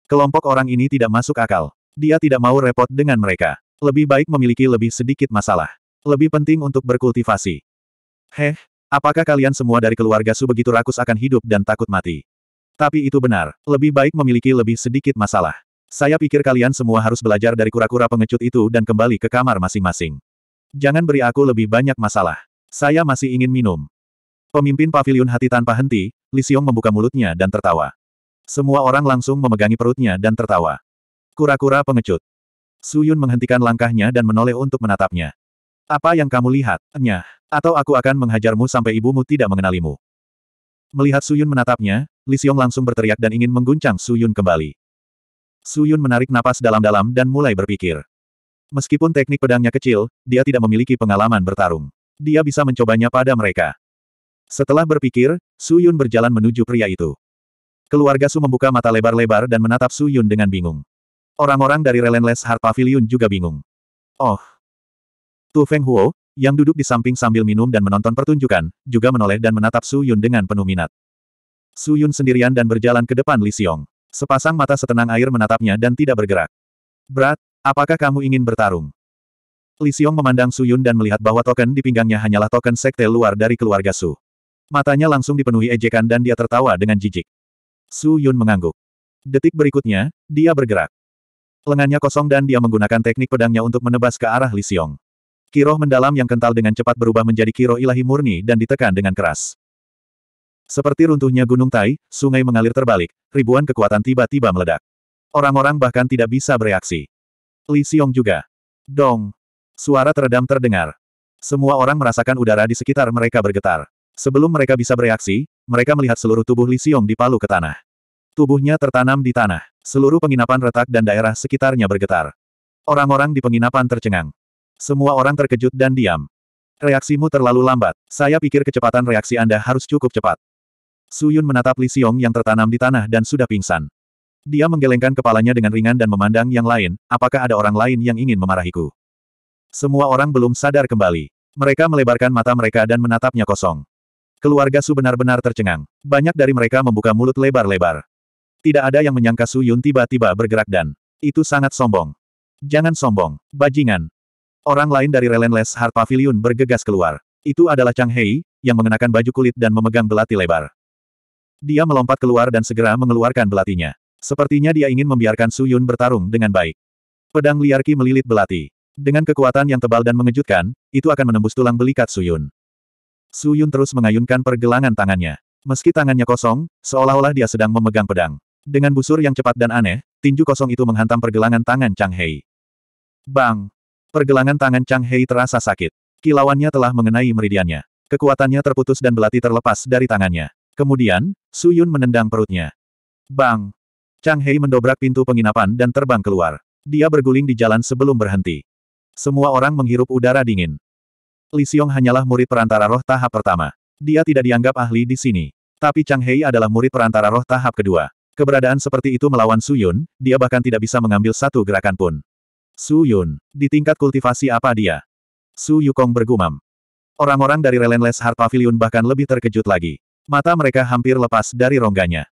Kelompok orang ini tidak masuk akal. Dia tidak mau repot dengan mereka. Lebih baik memiliki lebih sedikit masalah. Lebih penting untuk berkultivasi. Heh, apakah kalian semua dari keluarga Su begitu rakus akan hidup dan takut mati? Tapi itu benar, lebih baik memiliki lebih sedikit masalah. Saya pikir kalian semua harus belajar dari kura-kura pengecut itu dan kembali ke kamar masing-masing. Jangan beri aku lebih banyak masalah. Saya masih ingin minum. Pemimpin pavilion hati tanpa henti, Li Xiong membuka mulutnya dan tertawa. Semua orang langsung memegangi perutnya dan tertawa. Kura-kura pengecut. Su Yun menghentikan langkahnya dan menoleh untuk menatapnya. Apa yang kamu lihat, nyah? Atau aku akan menghajarmu sampai ibumu tidak mengenalimu. Melihat Suyun menatapnya, Li Xiong langsung berteriak dan ingin mengguncang Suyun kembali. Suyun menarik napas dalam-dalam dan mulai berpikir. Meskipun teknik pedangnya kecil, dia tidak memiliki pengalaman bertarung. Dia bisa mencobanya pada mereka. Setelah berpikir, Suyun berjalan menuju pria itu. Keluarga Su membuka mata lebar-lebar dan menatap Suyun dengan bingung. Orang-orang dari Relentless Heart Pavilion juga bingung. Oh. Tu Feng Huo, yang duduk di samping sambil minum dan menonton pertunjukan, juga menoleh dan menatap Su Yun dengan penuh minat. Su Yun sendirian dan berjalan ke depan Li Xiong. Sepasang mata setenang air menatapnya dan tidak bergerak. Berat, apakah kamu ingin bertarung? Li Xiong memandang Su Yun dan melihat bahwa token di pinggangnya hanyalah token sekte luar dari keluarga Su. Matanya langsung dipenuhi ejekan dan dia tertawa dengan jijik. Su Yun mengangguk. Detik berikutnya, dia bergerak. Lengannya kosong dan dia menggunakan teknik pedangnya untuk menebas ke arah Li Xiong. Kiroh mendalam yang kental dengan cepat berubah menjadi kiroh ilahi murni dan ditekan dengan keras. Seperti runtuhnya gunung Tai, sungai mengalir terbalik, ribuan kekuatan tiba-tiba meledak. Orang-orang bahkan tidak bisa bereaksi. Li Xiong juga. Dong. Suara teredam terdengar. Semua orang merasakan udara di sekitar mereka bergetar. Sebelum mereka bisa bereaksi, mereka melihat seluruh tubuh Li Xiong dipalu ke tanah. Tubuhnya tertanam di tanah. Seluruh penginapan retak dan daerah sekitarnya bergetar. Orang-orang di penginapan tercengang. Semua orang terkejut dan diam. Reaksimu terlalu lambat. Saya pikir kecepatan reaksi Anda harus cukup cepat. Su Yun menatap Li Xiong yang tertanam di tanah dan sudah pingsan. Dia menggelengkan kepalanya dengan ringan dan memandang yang lain, apakah ada orang lain yang ingin memarahiku. Semua orang belum sadar kembali. Mereka melebarkan mata mereka dan menatapnya kosong. Keluarga Su benar-benar tercengang. Banyak dari mereka membuka mulut lebar-lebar. Tidak ada yang menyangka Su Yun tiba-tiba bergerak dan itu sangat sombong. Jangan sombong, bajingan. Orang lain dari Relentless Heart Pavilion bergegas keluar. Itu adalah Chang Hei, yang mengenakan baju kulit dan memegang belati lebar. Dia melompat keluar dan segera mengeluarkan belatinya. Sepertinya dia ingin membiarkan Su Yun bertarung dengan baik. Pedang liar Qi melilit belati. Dengan kekuatan yang tebal dan mengejutkan, itu akan menembus tulang belikat Su Yun. Su Yun terus mengayunkan pergelangan tangannya. Meski tangannya kosong, seolah-olah dia sedang memegang pedang. Dengan busur yang cepat dan aneh, tinju kosong itu menghantam pergelangan tangan Chang Hei. Bang! Pergelangan tangan Chang Hei terasa sakit. Kilauannya telah mengenai meridiannya. Kekuatannya terputus dan belati terlepas dari tangannya. Kemudian, Su Yun menendang perutnya. Bang! Chang Hei mendobrak pintu penginapan dan terbang keluar. Dia berguling di jalan sebelum berhenti. Semua orang menghirup udara dingin. Li Xiong hanyalah murid perantara roh tahap pertama. Dia tidak dianggap ahli di sini. Tapi Chang Hei adalah murid perantara roh tahap kedua. Keberadaan seperti itu melawan Su Yun, dia bahkan tidak bisa mengambil satu gerakan pun. Su Yun, di tingkat kultivasi apa dia? Su Yukong bergumam. Orang-orang dari Relentless Heart Pavilion bahkan lebih terkejut lagi. Mata mereka hampir lepas dari rongganya.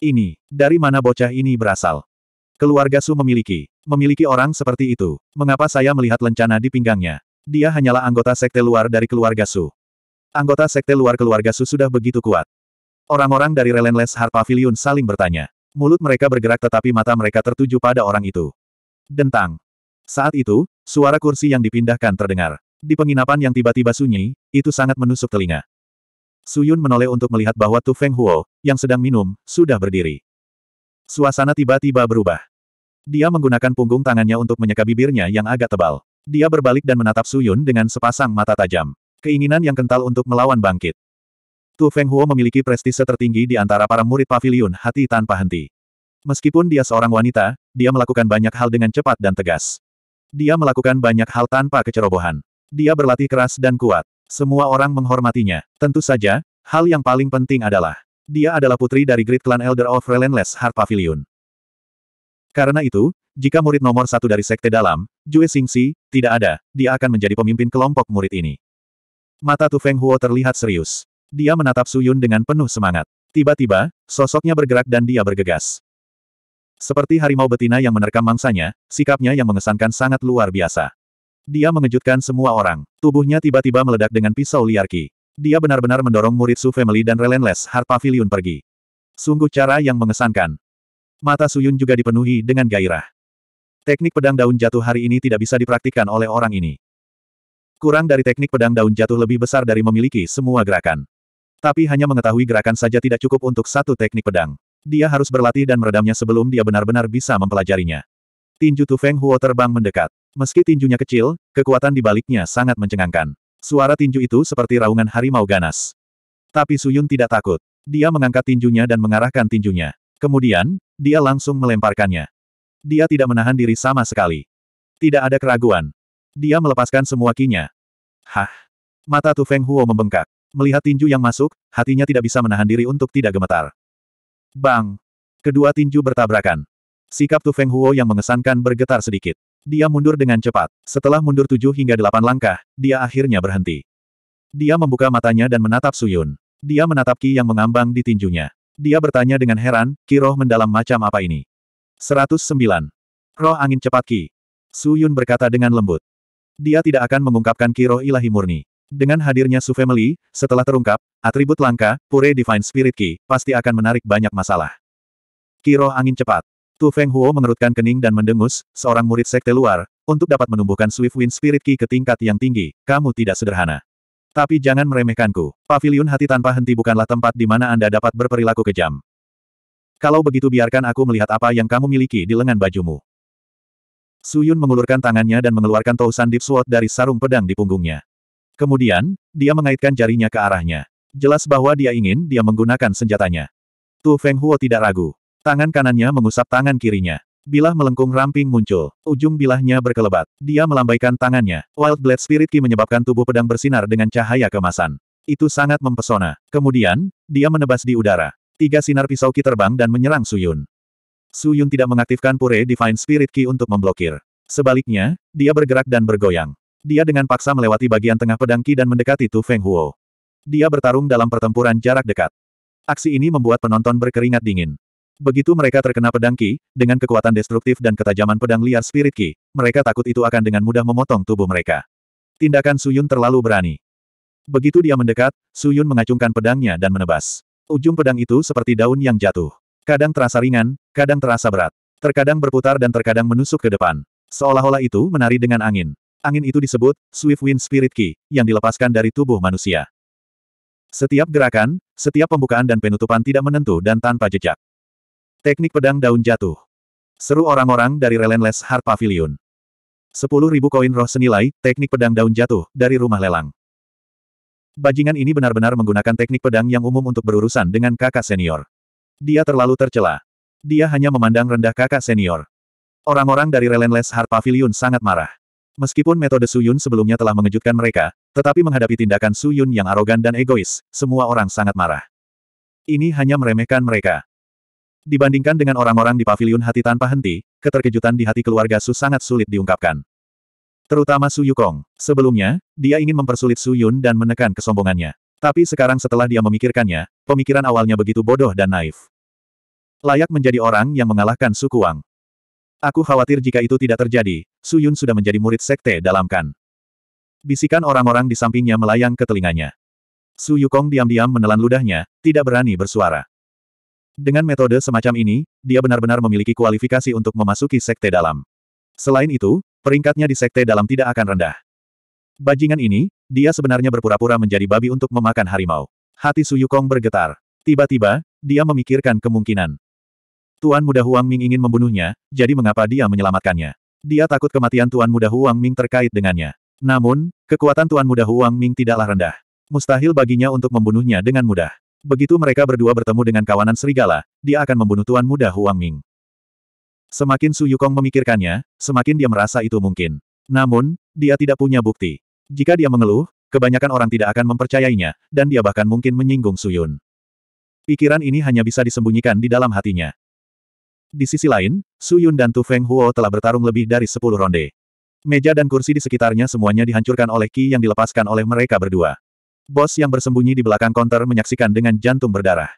Ini, dari mana bocah ini berasal? Keluarga Su memiliki, memiliki orang seperti itu. Mengapa saya melihat lencana di pinggangnya? Dia hanyalah anggota sekte luar dari keluarga Su. Anggota sekte luar keluarga Su sudah begitu kuat. Orang-orang dari Relentless Heart Pavilion saling bertanya. Mulut mereka bergerak tetapi mata mereka tertuju pada orang itu. Dentang, saat itu, suara kursi yang dipindahkan terdengar. Di penginapan yang tiba-tiba sunyi, itu sangat menusuk telinga. Suyun menoleh untuk melihat bahwa Tu Feng Huo, yang sedang minum, sudah berdiri. Suasana tiba-tiba berubah. Dia menggunakan punggung tangannya untuk menyeka bibirnya yang agak tebal. Dia berbalik dan menatap Suyun dengan sepasang mata tajam. Keinginan yang kental untuk melawan bangkit. Tu Feng Huo memiliki prestise tertinggi di antara para murid pavilion hati tanpa henti. Meskipun dia seorang wanita, dia melakukan banyak hal dengan cepat dan tegas. Dia melakukan banyak hal tanpa kecerobohan. Dia berlatih keras dan kuat. Semua orang menghormatinya. Tentu saja, hal yang paling penting adalah, dia adalah putri dari Great Clan Elder of Relentless Heart Pavilion. Karena itu, jika murid nomor satu dari Sekte Dalam, Jue Xingxi, tidak ada, dia akan menjadi pemimpin kelompok murid ini. Mata Tu Feng Huo terlihat serius. Dia menatap Suyun dengan penuh semangat. Tiba-tiba, sosoknya bergerak dan dia bergegas. Seperti harimau betina yang menerkam mangsanya, sikapnya yang mengesankan sangat luar biasa. Dia mengejutkan semua orang. Tubuhnya tiba-tiba meledak dengan pisau liar Ki. Dia benar-benar mendorong murid Su Family dan Relentless Heart Pavilion pergi. Sungguh cara yang mengesankan. Mata Suyun juga dipenuhi dengan gairah. Teknik pedang daun jatuh hari ini tidak bisa dipraktikkan oleh orang ini. Kurang dari teknik pedang daun jatuh lebih besar dari memiliki semua gerakan. Tapi hanya mengetahui gerakan saja tidak cukup untuk satu teknik pedang. Dia harus berlatih dan meredamnya sebelum dia benar-benar bisa mempelajarinya. Tinju Tu Feng Huo terbang mendekat. Meski tinjunya kecil, kekuatan di baliknya sangat mencengangkan. Suara tinju itu seperti raungan harimau ganas. Tapi Suyun tidak takut. Dia mengangkat tinjunya dan mengarahkan tinjunya. Kemudian, dia langsung melemparkannya. Dia tidak menahan diri sama sekali. Tidak ada keraguan. Dia melepaskan semua kinya. Hah? Mata Tu Feng Huo membengkak. Melihat tinju yang masuk, hatinya tidak bisa menahan diri untuk tidak gemetar. Bang! Kedua tinju bertabrakan. Sikap Tu Feng Huo yang mengesankan bergetar sedikit. Dia mundur dengan cepat. Setelah mundur tujuh hingga delapan langkah, dia akhirnya berhenti. Dia membuka matanya dan menatap Suyun. Dia menatap Ki yang mengambang di tinjunya. Dia bertanya dengan heran, Ki roh mendalam macam apa ini? 109. Roh angin cepat Ki. Suyun berkata dengan lembut. Dia tidak akan mengungkapkan Ki roh ilahi murni. Dengan hadirnya Su Family, setelah terungkap, atribut langka, Pure Divine Spirit Ki, pasti akan menarik banyak masalah. Kiro angin cepat. Tu Feng Huo mengerutkan kening dan mendengus, seorang murid sekte luar, untuk dapat menumbuhkan Swift Wind Spirit Ki ke tingkat yang tinggi, kamu tidak sederhana. Tapi jangan meremehkanku, pavilion hati tanpa henti bukanlah tempat di mana Anda dapat berperilaku kejam. Kalau begitu biarkan aku melihat apa yang kamu miliki di lengan bajumu. Suyun mengulurkan tangannya dan mengeluarkan tousan Deep Sword dari sarung pedang di punggungnya. Kemudian, dia mengaitkan jarinya ke arahnya. Jelas bahwa dia ingin dia menggunakan senjatanya. Tu Feng Huo tidak ragu. Tangan kanannya mengusap tangan kirinya. Bilah melengkung ramping muncul. Ujung bilahnya berkelebat. Dia melambaikan tangannya. Wild Blade Spirit Ki menyebabkan tubuh pedang bersinar dengan cahaya kemasan. Itu sangat mempesona. Kemudian, dia menebas di udara. Tiga sinar pisau Ki terbang dan menyerang Suyun. Suyun tidak mengaktifkan Pure Divine Spirit Ki untuk memblokir. Sebaliknya, dia bergerak dan bergoyang. Dia dengan paksa melewati bagian tengah pedang Qi dan mendekati Tu Feng Huo. Dia bertarung dalam pertempuran jarak dekat. Aksi ini membuat penonton berkeringat dingin. Begitu mereka terkena pedang Qi, dengan kekuatan destruktif dan ketajaman pedang liar spirit Qi, mereka takut itu akan dengan mudah memotong tubuh mereka. Tindakan Suyun terlalu berani. Begitu dia mendekat, Suyun mengacungkan pedangnya dan menebas. Ujung pedang itu seperti daun yang jatuh. Kadang terasa ringan, kadang terasa berat. Terkadang berputar dan terkadang menusuk ke depan. Seolah-olah itu menari dengan angin. Angin itu disebut Swift Wind Spirit Key, yang dilepaskan dari tubuh manusia. Setiap gerakan, setiap pembukaan dan penutupan tidak menentu dan tanpa jejak. Teknik pedang daun jatuh. Seru orang-orang dari Relentless Heart Pavilion. 10.000 koin roh senilai, teknik pedang daun jatuh, dari rumah lelang. Bajingan ini benar-benar menggunakan teknik pedang yang umum untuk berurusan dengan kakak senior. Dia terlalu tercela. Dia hanya memandang rendah kakak senior. Orang-orang dari Relentless Heart Pavilion sangat marah. Meskipun metode Su Yun sebelumnya telah mengejutkan mereka, tetapi menghadapi tindakan Su Yun yang arogan dan egois, semua orang sangat marah. Ini hanya meremehkan mereka. Dibandingkan dengan orang-orang di Paviliun hati tanpa henti, keterkejutan di hati keluarga Su sangat sulit diungkapkan. Terutama Su Yukong. Sebelumnya, dia ingin mempersulit Su Yun dan menekan kesombongannya. Tapi sekarang setelah dia memikirkannya, pemikiran awalnya begitu bodoh dan naif. Layak menjadi orang yang mengalahkan Su Kuang. Aku khawatir jika itu tidak terjadi, Suyun sudah menjadi murid sekte dalam kan. Bisikan orang-orang di sampingnya melayang ke telinganya. Su Yukong diam-diam menelan ludahnya, tidak berani bersuara. Dengan metode semacam ini, dia benar-benar memiliki kualifikasi untuk memasuki sekte dalam. Selain itu, peringkatnya di sekte dalam tidak akan rendah. Bajingan ini, dia sebenarnya berpura-pura menjadi babi untuk memakan harimau. Hati Su Yukong bergetar. Tiba-tiba, dia memikirkan kemungkinan. Tuan muda Huang Ming ingin membunuhnya, jadi mengapa dia menyelamatkannya? Dia takut kematian Tuan Muda Huang Ming terkait dengannya. Namun, kekuatan Tuan Muda Huang Ming tidaklah rendah. Mustahil baginya untuk membunuhnya dengan mudah. Begitu mereka berdua bertemu dengan kawanan serigala, dia akan membunuh Tuan Muda Huang Ming. Semakin Su Yukong memikirkannya, semakin dia merasa itu mungkin. Namun, dia tidak punya bukti. Jika dia mengeluh, kebanyakan orang tidak akan mempercayainya, dan dia bahkan mungkin menyinggung Su Yun. Pikiran ini hanya bisa disembunyikan di dalam hatinya. Di sisi lain, Su Yun dan Tu Feng Huo telah bertarung lebih dari sepuluh ronde. Meja dan kursi di sekitarnya semuanya dihancurkan oleh Ki yang dilepaskan oleh mereka berdua. Bos yang bersembunyi di belakang konter menyaksikan dengan jantung berdarah.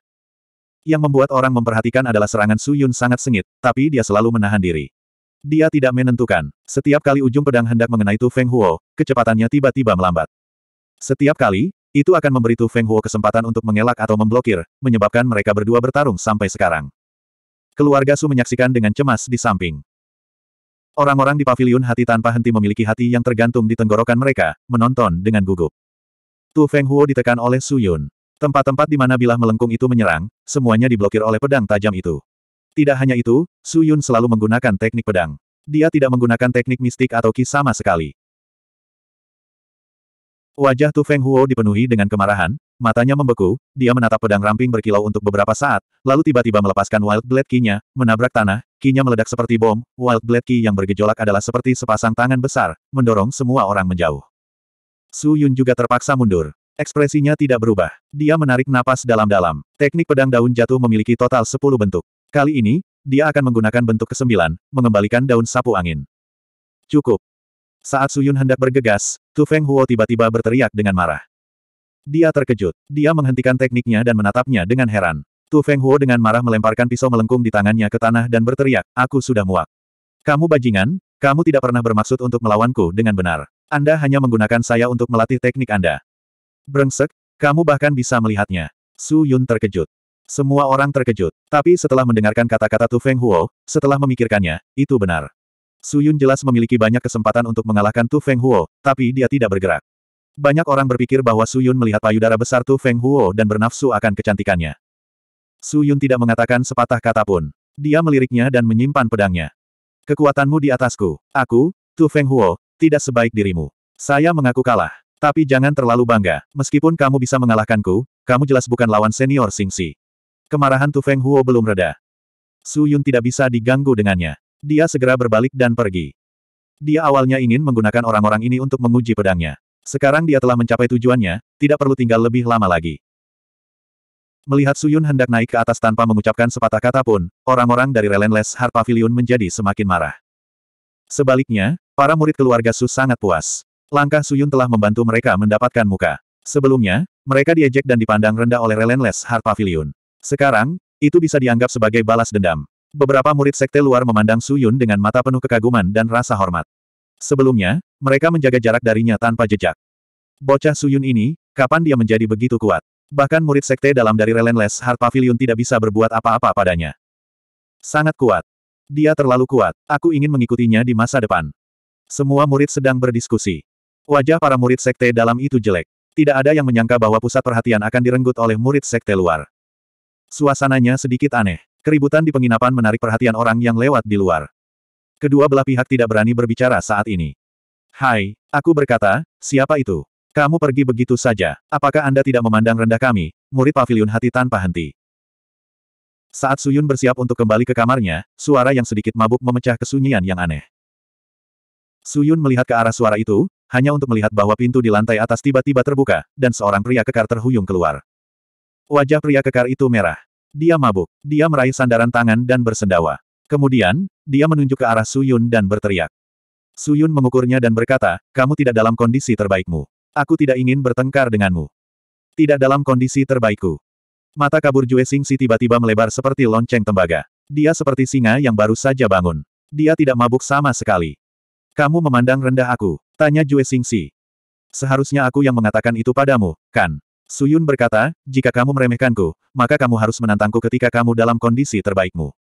Yang membuat orang memperhatikan adalah serangan Su Yun sangat sengit, tapi dia selalu menahan diri. Dia tidak menentukan. Setiap kali ujung pedang hendak mengenai Tu Feng Huo, kecepatannya tiba-tiba melambat. Setiap kali, itu akan memberi Tu Feng Huo kesempatan untuk mengelak atau memblokir, menyebabkan mereka berdua bertarung sampai sekarang. Keluarga Su menyaksikan dengan cemas di samping. Orang-orang di paviliun hati tanpa henti memiliki hati yang tergantung di tenggorokan mereka, menonton dengan gugup. Tu Feng Huo ditekan oleh Su Yun. Tempat-tempat di mana bilah melengkung itu menyerang, semuanya diblokir oleh pedang tajam itu. Tidak hanya itu, Su Yun selalu menggunakan teknik pedang. Dia tidak menggunakan teknik mistik atau ki sama sekali. Wajah Tu Feng Huo dipenuhi dengan kemarahan, Matanya membeku, dia menatap pedang ramping berkilau untuk beberapa saat, lalu tiba-tiba melepaskan Wild Blade Key-nya, menabrak tanah, Key-nya meledak seperti bom, Wild Blade Key yang bergejolak adalah seperti sepasang tangan besar, mendorong semua orang menjauh. Su Yun juga terpaksa mundur. Ekspresinya tidak berubah. Dia menarik napas dalam-dalam. Teknik pedang daun jatuh memiliki total 10 bentuk. Kali ini, dia akan menggunakan bentuk kesembilan, mengembalikan daun sapu angin. Cukup. Saat Su Yun hendak bergegas, Tu Feng Huo tiba-tiba berteriak dengan marah. Dia terkejut. Dia menghentikan tekniknya dan menatapnya dengan heran. Tu Feng Huo dengan marah melemparkan pisau melengkung di tangannya ke tanah dan berteriak, aku sudah muak. Kamu bajingan, kamu tidak pernah bermaksud untuk melawanku dengan benar. Anda hanya menggunakan saya untuk melatih teknik Anda. Brengsek, kamu bahkan bisa melihatnya. Su Yun terkejut. Semua orang terkejut. Tapi setelah mendengarkan kata-kata Tu Feng Huo, setelah memikirkannya, itu benar. Su Yun jelas memiliki banyak kesempatan untuk mengalahkan Tu Feng Huo, tapi dia tidak bergerak. Banyak orang berpikir bahwa Su Yun melihat payudara besar Tu Feng Huo dan bernafsu akan kecantikannya. Su Yun tidak mengatakan sepatah kata pun. Dia meliriknya dan menyimpan pedangnya. Kekuatanmu di atasku. Aku, Tu Feng Huo, tidak sebaik dirimu. Saya mengaku kalah. Tapi jangan terlalu bangga. Meskipun kamu bisa mengalahkanku, kamu jelas bukan lawan senior Sing Si. Kemarahan Tu Feng Huo belum reda. Su Yun tidak bisa diganggu dengannya. Dia segera berbalik dan pergi. Dia awalnya ingin menggunakan orang-orang ini untuk menguji pedangnya. Sekarang dia telah mencapai tujuannya, tidak perlu tinggal lebih lama lagi. Melihat Suyun hendak naik ke atas tanpa mengucapkan sepatah kata pun, orang-orang dari Relentless Heart Pavilion menjadi semakin marah. Sebaliknya, para murid keluarga Su sangat puas. Langkah Suyun telah membantu mereka mendapatkan muka. Sebelumnya, mereka diejek dan dipandang rendah oleh Relentless Heart Pavilion. Sekarang, itu bisa dianggap sebagai balas dendam. Beberapa murid sekte luar memandang Suyun dengan mata penuh kekaguman dan rasa hormat. Sebelumnya, mereka menjaga jarak darinya tanpa jejak. Bocah Suyun ini, kapan dia menjadi begitu kuat? Bahkan murid sekte dalam dari Relentless Heart Pavilion tidak bisa berbuat apa-apa padanya. Sangat kuat. Dia terlalu kuat. Aku ingin mengikutinya di masa depan. Semua murid sedang berdiskusi. Wajah para murid sekte dalam itu jelek. Tidak ada yang menyangka bahwa pusat perhatian akan direnggut oleh murid sekte luar. Suasananya sedikit aneh. Keributan di penginapan menarik perhatian orang yang lewat di luar. Kedua belah pihak tidak berani berbicara saat ini. Hai, aku berkata, siapa itu? Kamu pergi begitu saja, apakah Anda tidak memandang rendah kami, murid pavilion hati tanpa henti? Saat Suyun bersiap untuk kembali ke kamarnya, suara yang sedikit mabuk memecah kesunyian yang aneh. Suyun melihat ke arah suara itu, hanya untuk melihat bahwa pintu di lantai atas tiba-tiba terbuka, dan seorang pria kekar terhuyung keluar. Wajah pria kekar itu merah. Dia mabuk. Dia meraih sandaran tangan dan bersendawa. Kemudian, dia menunjuk ke arah Suyun dan berteriak. Suyun mengukurnya dan berkata, kamu tidak dalam kondisi terbaikmu. Aku tidak ingin bertengkar denganmu. Tidak dalam kondisi terbaikku. Mata kabur Jue Xingxi tiba-tiba melebar seperti lonceng tembaga. Dia seperti singa yang baru saja bangun. Dia tidak mabuk sama sekali. Kamu memandang rendah aku, tanya Jue Xingxi. Seharusnya aku yang mengatakan itu padamu, kan? Suyun berkata, jika kamu meremehkanku, maka kamu harus menantangku ketika kamu dalam kondisi terbaikmu.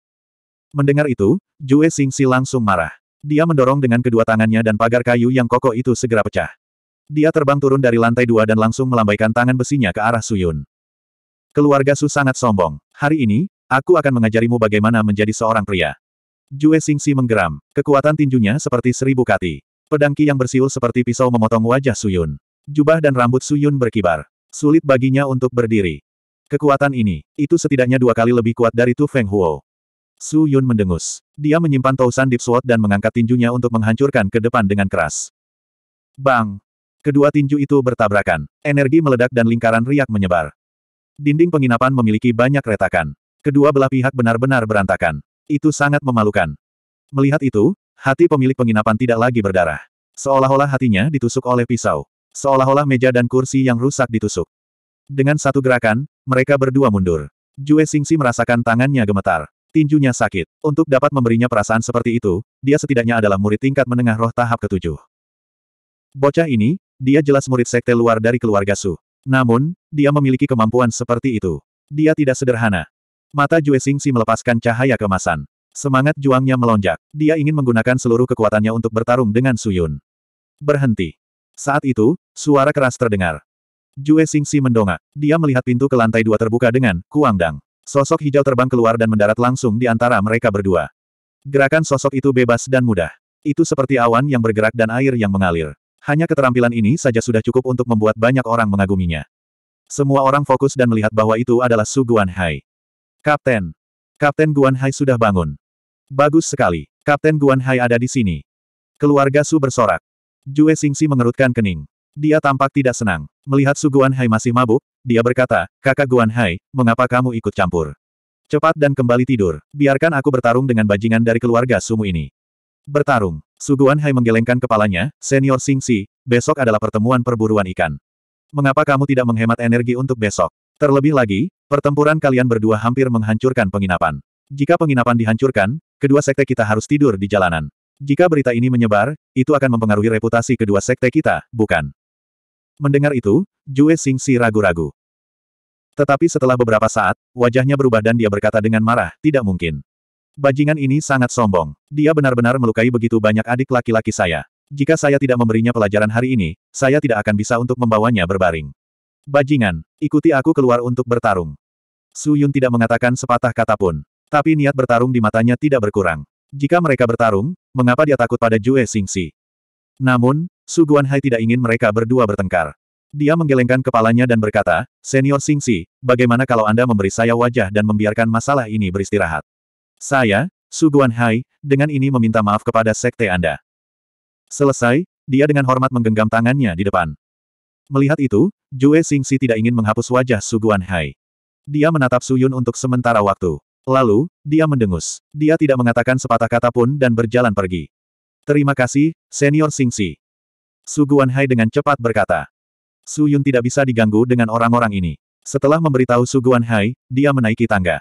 Mendengar itu, Jue Xingxi langsung marah. Dia mendorong dengan kedua tangannya dan pagar kayu yang kokoh itu segera pecah. Dia terbang turun dari lantai dua dan langsung melambaikan tangan besinya ke arah Suyun. Keluarga Su sangat sombong. Hari ini, aku akan mengajarimu bagaimana menjadi seorang pria. Jue Xingxi menggeram. Kekuatan tinjunya seperti seribu kati. Pedangki yang bersiul seperti pisau memotong wajah Suyun. Jubah dan rambut Suyun berkibar. Sulit baginya untuk berdiri. Kekuatan ini, itu setidaknya dua kali lebih kuat dari Tu Feng Huo. Su Yun mendengus. Dia menyimpan Tousan Deep Sword dan mengangkat tinjunya untuk menghancurkan ke depan dengan keras. Bang! Kedua tinju itu bertabrakan. Energi meledak dan lingkaran riak menyebar. Dinding penginapan memiliki banyak retakan. Kedua belah pihak benar-benar berantakan. Itu sangat memalukan. Melihat itu, hati pemilik penginapan tidak lagi berdarah. Seolah-olah hatinya ditusuk oleh pisau. Seolah-olah meja dan kursi yang rusak ditusuk. Dengan satu gerakan, mereka berdua mundur. Jue Xingxi merasakan tangannya gemetar. Tinjunya sakit. Untuk dapat memberinya perasaan seperti itu, dia setidaknya adalah murid tingkat menengah roh tahap ketujuh. Bocah ini, dia jelas murid sekte luar dari keluarga Su. Namun, dia memiliki kemampuan seperti itu. Dia tidak sederhana. Mata Jue Xingxi melepaskan cahaya kemasan. Semangat juangnya melonjak. Dia ingin menggunakan seluruh kekuatannya untuk bertarung dengan Su Yun. Berhenti. Saat itu, suara keras terdengar. Jue Xingxi mendongak. Dia melihat pintu ke lantai dua terbuka dengan Kuangdang. Sosok hijau terbang keluar dan mendarat langsung di antara mereka berdua. Gerakan sosok itu bebas dan mudah. Itu seperti awan yang bergerak dan air yang mengalir. Hanya keterampilan ini saja sudah cukup untuk membuat banyak orang mengaguminya. Semua orang fokus dan melihat bahwa itu adalah Su Hai. Kapten. Kapten Guan Hai sudah bangun. Bagus sekali. Kapten Guan Hai ada di sini. Keluarga Su bersorak. Jue Xingxi mengerutkan kening. Dia tampak tidak senang. Melihat Su Hai masih mabuk, dia berkata, kakak Guan Hai, mengapa kamu ikut campur? Cepat dan kembali tidur, biarkan aku bertarung dengan bajingan dari keluarga sumu ini. Bertarung, Su Hai menggelengkan kepalanya, senior Singsi, besok adalah pertemuan perburuan ikan. Mengapa kamu tidak menghemat energi untuk besok? Terlebih lagi, pertempuran kalian berdua hampir menghancurkan penginapan. Jika penginapan dihancurkan, kedua sekte kita harus tidur di jalanan. Jika berita ini menyebar, itu akan mempengaruhi reputasi kedua sekte kita, bukan? Mendengar itu, Jue Xingxi ragu-ragu. Tetapi setelah beberapa saat, wajahnya berubah dan dia berkata dengan marah, tidak mungkin. Bajingan ini sangat sombong. Dia benar-benar melukai begitu banyak adik laki-laki saya. Jika saya tidak memberinya pelajaran hari ini, saya tidak akan bisa untuk membawanya berbaring. Bajingan, ikuti aku keluar untuk bertarung. Su Yun tidak mengatakan sepatah kata pun. Tapi niat bertarung di matanya tidak berkurang. Jika mereka bertarung, mengapa dia takut pada Jue Xingxi? Namun, Su Hai tidak ingin mereka berdua bertengkar. Dia menggelengkan kepalanya dan berkata, Senior Singsi, bagaimana kalau Anda memberi saya wajah dan membiarkan masalah ini beristirahat? Saya, Su Hai, dengan ini meminta maaf kepada sekte Anda. Selesai, dia dengan hormat menggenggam tangannya di depan. Melihat itu, Jue Singsi tidak ingin menghapus wajah Su Hai. Dia menatap Su Yun untuk sementara waktu. Lalu, dia mendengus. Dia tidak mengatakan sepatah kata pun dan berjalan pergi. Terima kasih, Senior Singsi. Su Guanhai dengan cepat berkata. Su Yun tidak bisa diganggu dengan orang-orang ini. Setelah memberitahu Su Guanhai, dia menaiki tangga.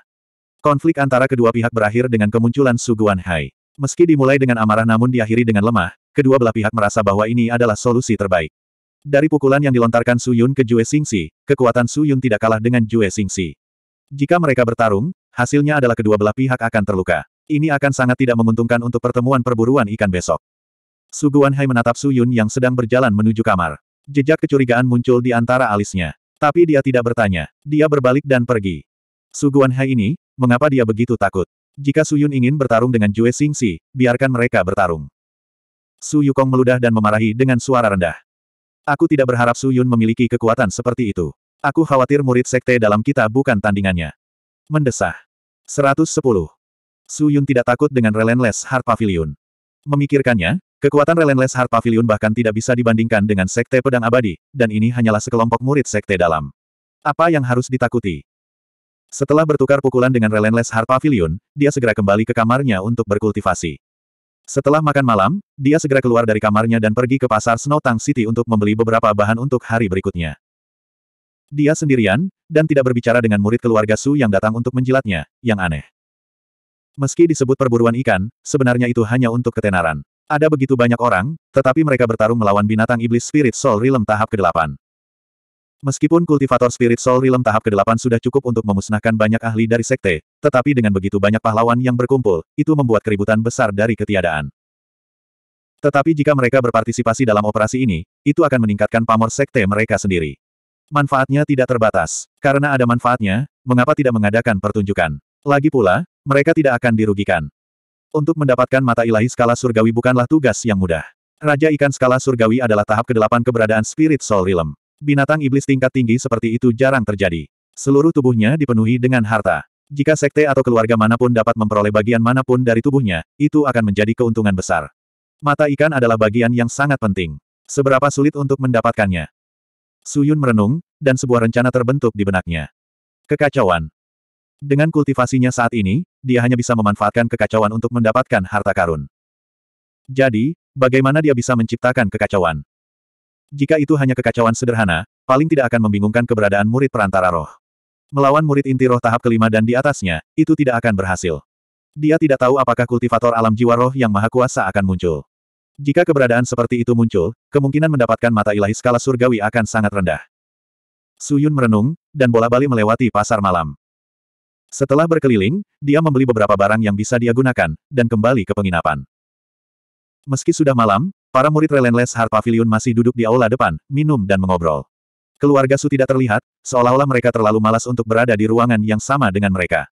Konflik antara kedua pihak berakhir dengan kemunculan Su Guanhai. Meski dimulai dengan amarah namun diakhiri dengan lemah, kedua belah pihak merasa bahwa ini adalah solusi terbaik. Dari pukulan yang dilontarkan Su Yun ke Jue Xingxi, kekuatan Su Yun tidak kalah dengan Jue Xingxi. Jika mereka bertarung, hasilnya adalah kedua belah pihak akan terluka. Ini akan sangat tidak menguntungkan untuk pertemuan perburuan ikan besok. Su Hai menatap Su Yun yang sedang berjalan menuju kamar. Jejak kecurigaan muncul di antara alisnya. Tapi dia tidak bertanya. Dia berbalik dan pergi. Su Hai ini, mengapa dia begitu takut? Jika Su Yun ingin bertarung dengan Jue Xingxi, biarkan mereka bertarung. Su Yukong meludah dan memarahi dengan suara rendah. Aku tidak berharap Su Yun memiliki kekuatan seperti itu. Aku khawatir murid sekte dalam kita bukan tandingannya. Mendesah. 110. Su Yun tidak takut dengan relentless Heart Pavilion. Memikirkannya, Kekuatan Relentless Heart Pavilion bahkan tidak bisa dibandingkan dengan Sekte Pedang Abadi, dan ini hanyalah sekelompok murid Sekte dalam. Apa yang harus ditakuti? Setelah bertukar pukulan dengan Relentless Heart Pavilion, dia segera kembali ke kamarnya untuk berkultivasi. Setelah makan malam, dia segera keluar dari kamarnya dan pergi ke pasar Snow Tang City untuk membeli beberapa bahan untuk hari berikutnya. Dia sendirian, dan tidak berbicara dengan murid keluarga Su yang datang untuk menjilatnya, yang aneh. Meski disebut perburuan ikan, sebenarnya itu hanya untuk ketenaran. Ada begitu banyak orang, tetapi mereka bertarung melawan binatang iblis Spirit Soul Realm tahap ke-8. Meskipun kultivator Spirit Soul Realm tahap ke-8 sudah cukup untuk memusnahkan banyak ahli dari sekte, tetapi dengan begitu banyak pahlawan yang berkumpul, itu membuat keributan besar dari ketiadaan. Tetapi jika mereka berpartisipasi dalam operasi ini, itu akan meningkatkan pamor sekte mereka sendiri. Manfaatnya tidak terbatas. Karena ada manfaatnya, mengapa tidak mengadakan pertunjukan? Lagi pula, mereka tidak akan dirugikan. Untuk mendapatkan mata ilahi skala surgawi bukanlah tugas yang mudah. Raja ikan skala surgawi adalah tahap ke-8 keberadaan spirit soul realm. Binatang iblis tingkat tinggi seperti itu jarang terjadi. Seluruh tubuhnya dipenuhi dengan harta. Jika sekte atau keluarga manapun dapat memperoleh bagian manapun dari tubuhnya, itu akan menjadi keuntungan besar. Mata ikan adalah bagian yang sangat penting. Seberapa sulit untuk mendapatkannya? Suyun merenung, dan sebuah rencana terbentuk di benaknya. Kekacauan. Dengan kultivasinya saat ini, dia hanya bisa memanfaatkan kekacauan untuk mendapatkan harta karun. Jadi, bagaimana dia bisa menciptakan kekacauan? Jika itu hanya kekacauan sederhana, paling tidak akan membingungkan keberadaan murid perantara roh. Melawan murid inti roh tahap kelima dan di atasnya, itu tidak akan berhasil. Dia tidak tahu apakah kultivator alam jiwa roh yang maha kuasa akan muncul. Jika keberadaan seperti itu muncul, kemungkinan mendapatkan mata ilahi skala surgawi akan sangat rendah. Suyun merenung, dan bola bali melewati pasar malam. Setelah berkeliling, dia membeli beberapa barang yang bisa dia gunakan, dan kembali ke penginapan. Meski sudah malam, para murid Relentless Heart Pavilion masih duduk di aula depan, minum dan mengobrol. Keluarga Su tidak terlihat, seolah-olah mereka terlalu malas untuk berada di ruangan yang sama dengan mereka.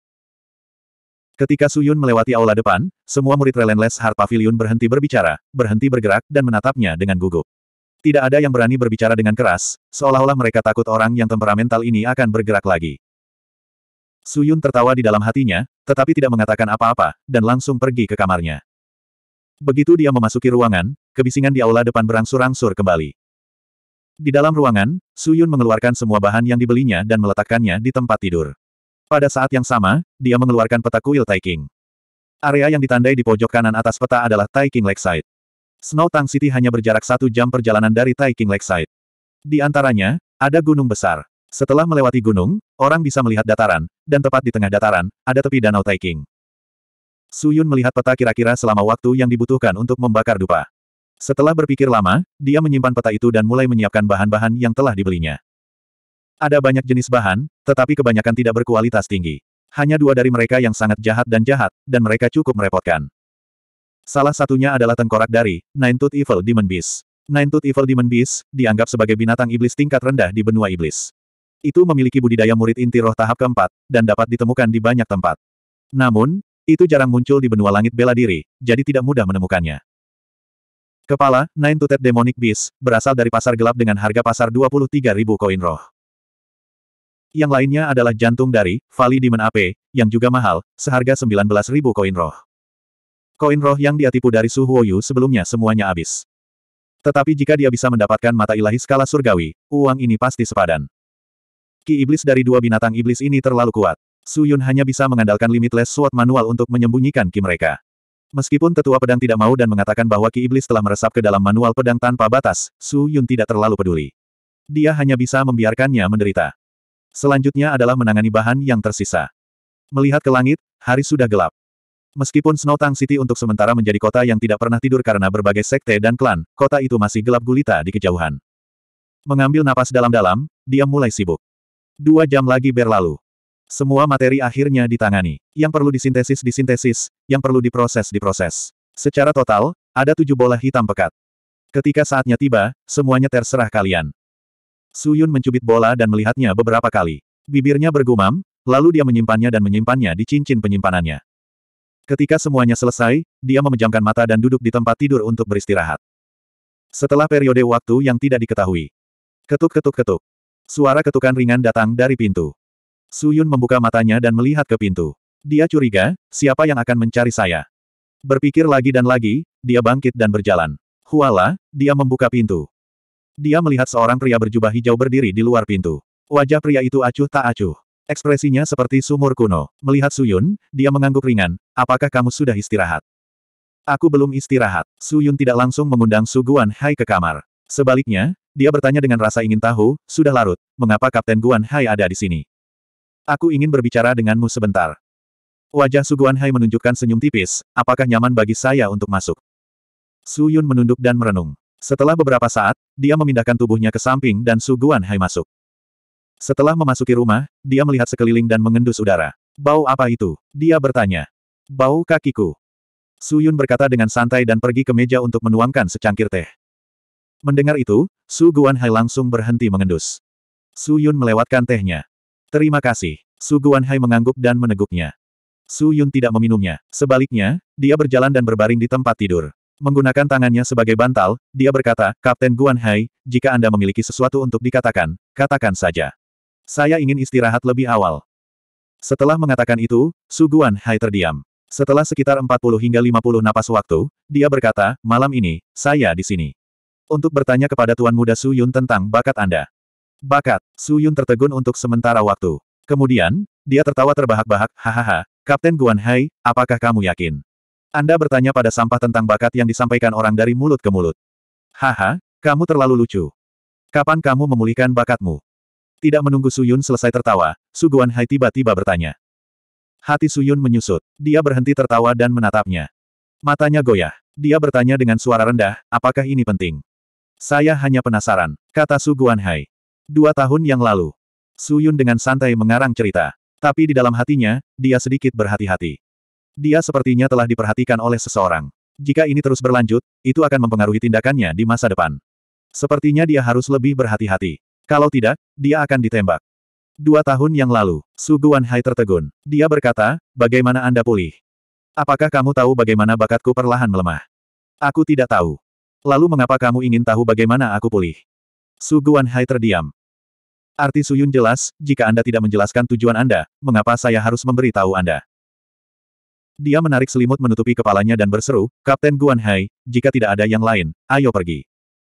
Ketika Su Yun melewati aula depan, semua murid Relentless Heart Pavilion berhenti berbicara, berhenti bergerak dan menatapnya dengan gugup. Tidak ada yang berani berbicara dengan keras, seolah-olah mereka takut orang yang temperamental ini akan bergerak lagi. Suyun tertawa di dalam hatinya, tetapi tidak mengatakan apa-apa, dan langsung pergi ke kamarnya. Begitu dia memasuki ruangan, kebisingan di aula depan berangsur-angsur kembali. Di dalam ruangan, Suyun mengeluarkan semua bahan yang dibelinya dan meletakkannya di tempat tidur. Pada saat yang sama, dia mengeluarkan peta kuil Taiking. Area yang ditandai di pojok kanan atas peta adalah Taiking Lakeside. Snow Tang City hanya berjarak satu jam perjalanan dari Taiking Lakeside. Di antaranya, ada gunung besar. Setelah melewati gunung, orang bisa melihat dataran, dan tepat di tengah dataran, ada tepi danau Taiking. Suyun melihat peta kira-kira selama waktu yang dibutuhkan untuk membakar dupa. Setelah berpikir lama, dia menyimpan peta itu dan mulai menyiapkan bahan-bahan yang telah dibelinya. Ada banyak jenis bahan, tetapi kebanyakan tidak berkualitas tinggi. Hanya dua dari mereka yang sangat jahat dan jahat, dan mereka cukup merepotkan. Salah satunya adalah tengkorak dari Nine-Tooth Evil Demon Beast. Nine-Tooth Evil Demon Beast dianggap sebagai binatang iblis tingkat rendah di benua iblis itu memiliki budidaya murid inti roh tahap keempat, dan dapat ditemukan di banyak tempat. Namun, itu jarang muncul di benua langit bela diri, jadi tidak mudah menemukannya. Kepala, Nine Tutet Demonic Beast, berasal dari pasar gelap dengan harga pasar 23.000 koin roh. Yang lainnya adalah jantung dari Vali Demon AP, yang juga mahal, seharga 19.000 koin roh. Koin roh yang dia tipu dari Su Huoyu sebelumnya semuanya habis. Tetapi jika dia bisa mendapatkan mata ilahi skala surgawi, uang ini pasti sepadan. Ki iblis dari dua binatang iblis ini terlalu kuat. Su Yun hanya bisa mengandalkan limitless sword manual untuk menyembunyikan ki mereka. Meskipun tetua pedang tidak mau dan mengatakan bahwa ki iblis telah meresap ke dalam manual pedang tanpa batas, Su Yun tidak terlalu peduli. Dia hanya bisa membiarkannya menderita. Selanjutnya adalah menangani bahan yang tersisa. Melihat ke langit, hari sudah gelap. Meskipun Snow Tang City untuk sementara menjadi kota yang tidak pernah tidur karena berbagai sekte dan klan, kota itu masih gelap gulita di kejauhan. Mengambil napas dalam-dalam, dia mulai sibuk. Dua jam lagi berlalu. Semua materi akhirnya ditangani. Yang perlu disintesis disintesis, yang perlu diproses diproses. Secara total, ada tujuh bola hitam pekat. Ketika saatnya tiba, semuanya terserah kalian. Suyun mencubit bola dan melihatnya beberapa kali. Bibirnya bergumam, lalu dia menyimpannya dan menyimpannya di cincin penyimpanannya. Ketika semuanya selesai, dia memejamkan mata dan duduk di tempat tidur untuk beristirahat. Setelah periode waktu yang tidak diketahui. Ketuk-ketuk-ketuk. Suara ketukan ringan datang dari pintu. Suyun membuka matanya dan melihat ke pintu. Dia curiga, siapa yang akan mencari saya? Berpikir lagi dan lagi, dia bangkit dan berjalan. Huala, dia membuka pintu. Dia melihat seorang pria berjubah hijau berdiri di luar pintu. Wajah pria itu acuh tak acuh. Ekspresinya seperti sumur kuno. Melihat Suyun, dia mengangguk ringan, apakah kamu sudah istirahat? Aku belum istirahat. Suyun tidak langsung mengundang Suguan Hai ke kamar. Sebaliknya, dia bertanya dengan rasa ingin tahu, sudah larut, mengapa Kapten Guan Hai ada di sini? Aku ingin berbicara denganmu sebentar. Wajah Su Guan Hai menunjukkan senyum tipis, apakah nyaman bagi saya untuk masuk? Su Yun menunduk dan merenung. Setelah beberapa saat, dia memindahkan tubuhnya ke samping dan Su Guan Hai masuk. Setelah memasuki rumah, dia melihat sekeliling dan mengendus udara. Bau apa itu? Dia bertanya. Bau kakiku. Su Yun berkata dengan santai dan pergi ke meja untuk menuangkan secangkir teh. Mendengar itu, Su Guanhai langsung berhenti mengendus. Su Yun melewatkan tehnya. Terima kasih. Su Guanhai mengangguk dan meneguknya. Su Yun tidak meminumnya. Sebaliknya, dia berjalan dan berbaring di tempat tidur. Menggunakan tangannya sebagai bantal, dia berkata, Kapten Guanhai, jika Anda memiliki sesuatu untuk dikatakan, katakan saja. Saya ingin istirahat lebih awal. Setelah mengatakan itu, Su Guanhai terdiam. Setelah sekitar 40 hingga 50 napas waktu, dia berkata, malam ini, saya di sini untuk bertanya kepada Tuan Muda Su Yun tentang bakat Anda. Bakat, Su Yun tertegun untuk sementara waktu. Kemudian, dia tertawa terbahak-bahak, hahaha, Kapten Guan Hai, apakah kamu yakin? Anda bertanya pada sampah tentang bakat yang disampaikan orang dari mulut ke mulut. Haha, kamu terlalu lucu. Kapan kamu memulihkan bakatmu? Tidak menunggu Su Yun selesai tertawa, Su Guan Hai tiba-tiba bertanya. Hati Su Yun menyusut. Dia berhenti tertawa dan menatapnya. Matanya goyah. Dia bertanya dengan suara rendah, apakah ini penting? Saya hanya penasaran, kata Su Guanhai. Dua tahun yang lalu, Su Yun dengan santai mengarang cerita. Tapi di dalam hatinya, dia sedikit berhati-hati. Dia sepertinya telah diperhatikan oleh seseorang. Jika ini terus berlanjut, itu akan mempengaruhi tindakannya di masa depan. Sepertinya dia harus lebih berhati-hati. Kalau tidak, dia akan ditembak. Dua tahun yang lalu, Su Guanhai tertegun. Dia berkata, bagaimana Anda pulih? Apakah kamu tahu bagaimana bakatku perlahan melemah? Aku tidak tahu. Lalu mengapa kamu ingin tahu bagaimana aku pulih? Su Hai terdiam. Arti Su Yun jelas, jika Anda tidak menjelaskan tujuan Anda, mengapa saya harus memberitahu Anda? Dia menarik selimut menutupi kepalanya dan berseru, Kapten Guan Hai, jika tidak ada yang lain, ayo pergi.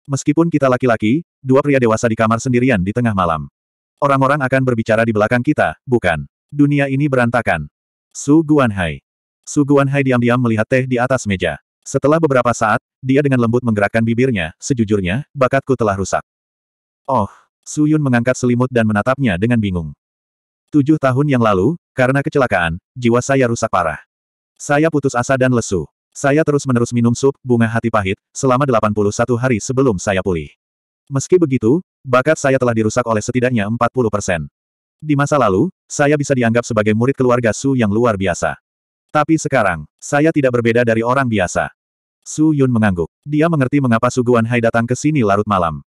Meskipun kita laki-laki, dua pria dewasa di kamar sendirian di tengah malam. Orang-orang akan berbicara di belakang kita, bukan? Dunia ini berantakan. Su Hai. Su Hai diam-diam melihat teh di atas meja. Setelah beberapa saat, dia dengan lembut menggerakkan bibirnya, sejujurnya, bakatku telah rusak. Oh, Su Yun mengangkat selimut dan menatapnya dengan bingung. Tujuh tahun yang lalu, karena kecelakaan, jiwa saya rusak parah. Saya putus asa dan lesu. Saya terus-menerus minum sup bunga hati pahit selama 81 hari sebelum saya pulih. Meski begitu, bakat saya telah dirusak oleh setidaknya 40 persen. Di masa lalu, saya bisa dianggap sebagai murid keluarga Su yang luar biasa. Tapi sekarang, saya tidak berbeda dari orang biasa. Su Yun mengangguk. Dia mengerti mengapa Su Hai datang ke sini larut malam.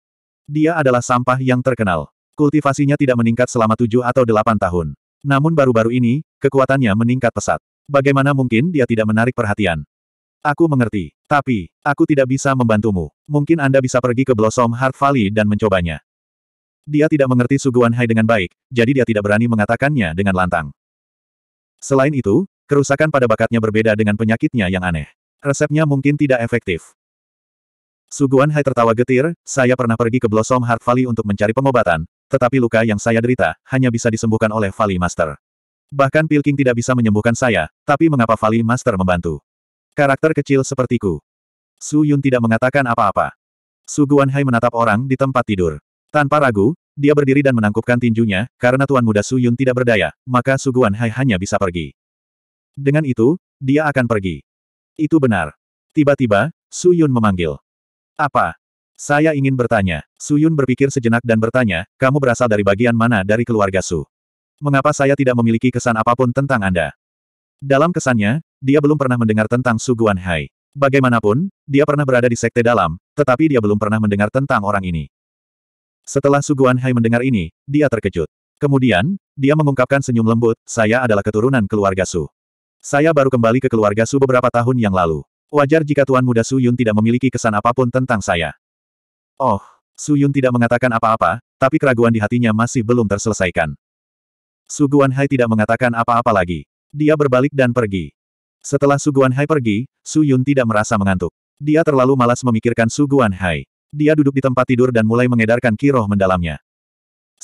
Dia adalah sampah yang terkenal. Kultivasinya tidak meningkat selama tujuh atau delapan tahun. Namun baru-baru ini, kekuatannya meningkat pesat. Bagaimana mungkin dia tidak menarik perhatian? Aku mengerti. Tapi, aku tidak bisa membantumu. Mungkin Anda bisa pergi ke Blossom Heart Valley dan mencobanya. Dia tidak mengerti Su Hai dengan baik, jadi dia tidak berani mengatakannya dengan lantang. Selain itu, kerusakan pada bakatnya berbeda dengan penyakitnya yang aneh. Resepnya mungkin tidak efektif. Suguan Hai tertawa getir, saya pernah pergi ke Blossom Heart Valley untuk mencari pengobatan, tetapi luka yang saya derita, hanya bisa disembuhkan oleh Valley Master. Bahkan Pilking tidak bisa menyembuhkan saya, tapi mengapa Valley Master membantu? Karakter kecil sepertiku. Su Yun tidak mengatakan apa-apa. Suguan Hai menatap orang di tempat tidur. Tanpa ragu, dia berdiri dan menangkupkan tinjunya, karena Tuan Muda Su Yun tidak berdaya, maka Suguan Hai hanya bisa pergi. Dengan itu, dia akan pergi. Itu benar. Tiba-tiba, Suyun memanggil. Apa? Saya ingin bertanya. Suyun berpikir sejenak dan bertanya, kamu berasal dari bagian mana dari keluarga Su? Mengapa saya tidak memiliki kesan apapun tentang Anda? Dalam kesannya, dia belum pernah mendengar tentang Su hai. Bagaimanapun, dia pernah berada di sekte dalam, tetapi dia belum pernah mendengar tentang orang ini. Setelah Su hai mendengar ini, dia terkejut. Kemudian, dia mengungkapkan senyum lembut, saya adalah keturunan keluarga Su. Saya baru kembali ke keluarga Su beberapa tahun yang lalu. Wajar jika Tuan Muda Su Yun tidak memiliki kesan apapun tentang saya. Oh, Su Yun tidak mengatakan apa-apa, tapi keraguan di hatinya masih belum terselesaikan. Su Hai tidak mengatakan apa-apa lagi. Dia berbalik dan pergi. Setelah Su Hai pergi, Su Yun tidak merasa mengantuk. Dia terlalu malas memikirkan Su Hai. Dia duduk di tempat tidur dan mulai mengedarkan kiroh mendalamnya.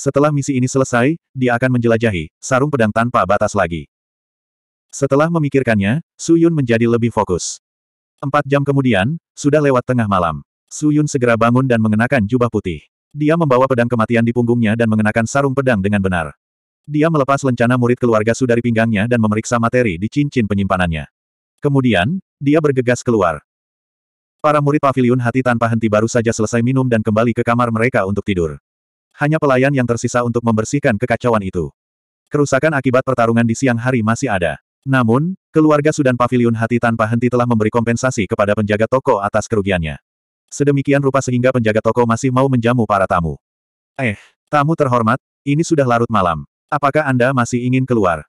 Setelah misi ini selesai, dia akan menjelajahi sarung pedang tanpa batas lagi. Setelah memikirkannya, Su Yun menjadi lebih fokus. Empat jam kemudian, sudah lewat tengah malam. Su Yun segera bangun dan mengenakan jubah putih. Dia membawa pedang kematian di punggungnya dan mengenakan sarung pedang dengan benar. Dia melepas lencana murid keluarga Su dari pinggangnya dan memeriksa materi di cincin penyimpanannya. Kemudian, dia bergegas keluar. Para murid pavilion hati tanpa henti baru saja selesai minum dan kembali ke kamar mereka untuk tidur. Hanya pelayan yang tersisa untuk membersihkan kekacauan itu. Kerusakan akibat pertarungan di siang hari masih ada. Namun, keluarga Sudan Pavilion Hati tanpa henti telah memberi kompensasi kepada penjaga toko atas kerugiannya. Sedemikian rupa sehingga penjaga toko masih mau menjamu para tamu. Eh, tamu terhormat, ini sudah larut malam. Apakah Anda masih ingin keluar?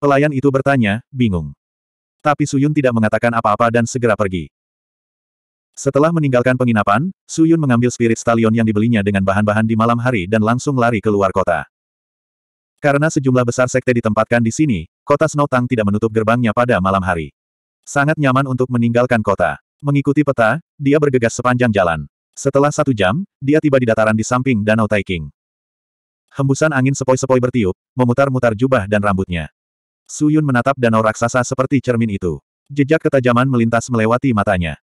Pelayan itu bertanya, bingung. Tapi Suyun tidak mengatakan apa-apa dan segera pergi. Setelah meninggalkan penginapan, Suyun mengambil spirit stallion yang dibelinya dengan bahan-bahan di malam hari dan langsung lari keluar kota. Karena sejumlah besar sekte ditempatkan di sini, Kota Snowtang tidak menutup gerbangnya pada malam hari. Sangat nyaman untuk meninggalkan kota. Mengikuti peta, dia bergegas sepanjang jalan. Setelah satu jam, dia tiba di dataran di samping Danau Taiking. Hembusan angin sepoi-sepoi bertiup, memutar-mutar jubah dan rambutnya. Suyun menatap danau raksasa seperti cermin itu. Jejak ketajaman melintas melewati matanya.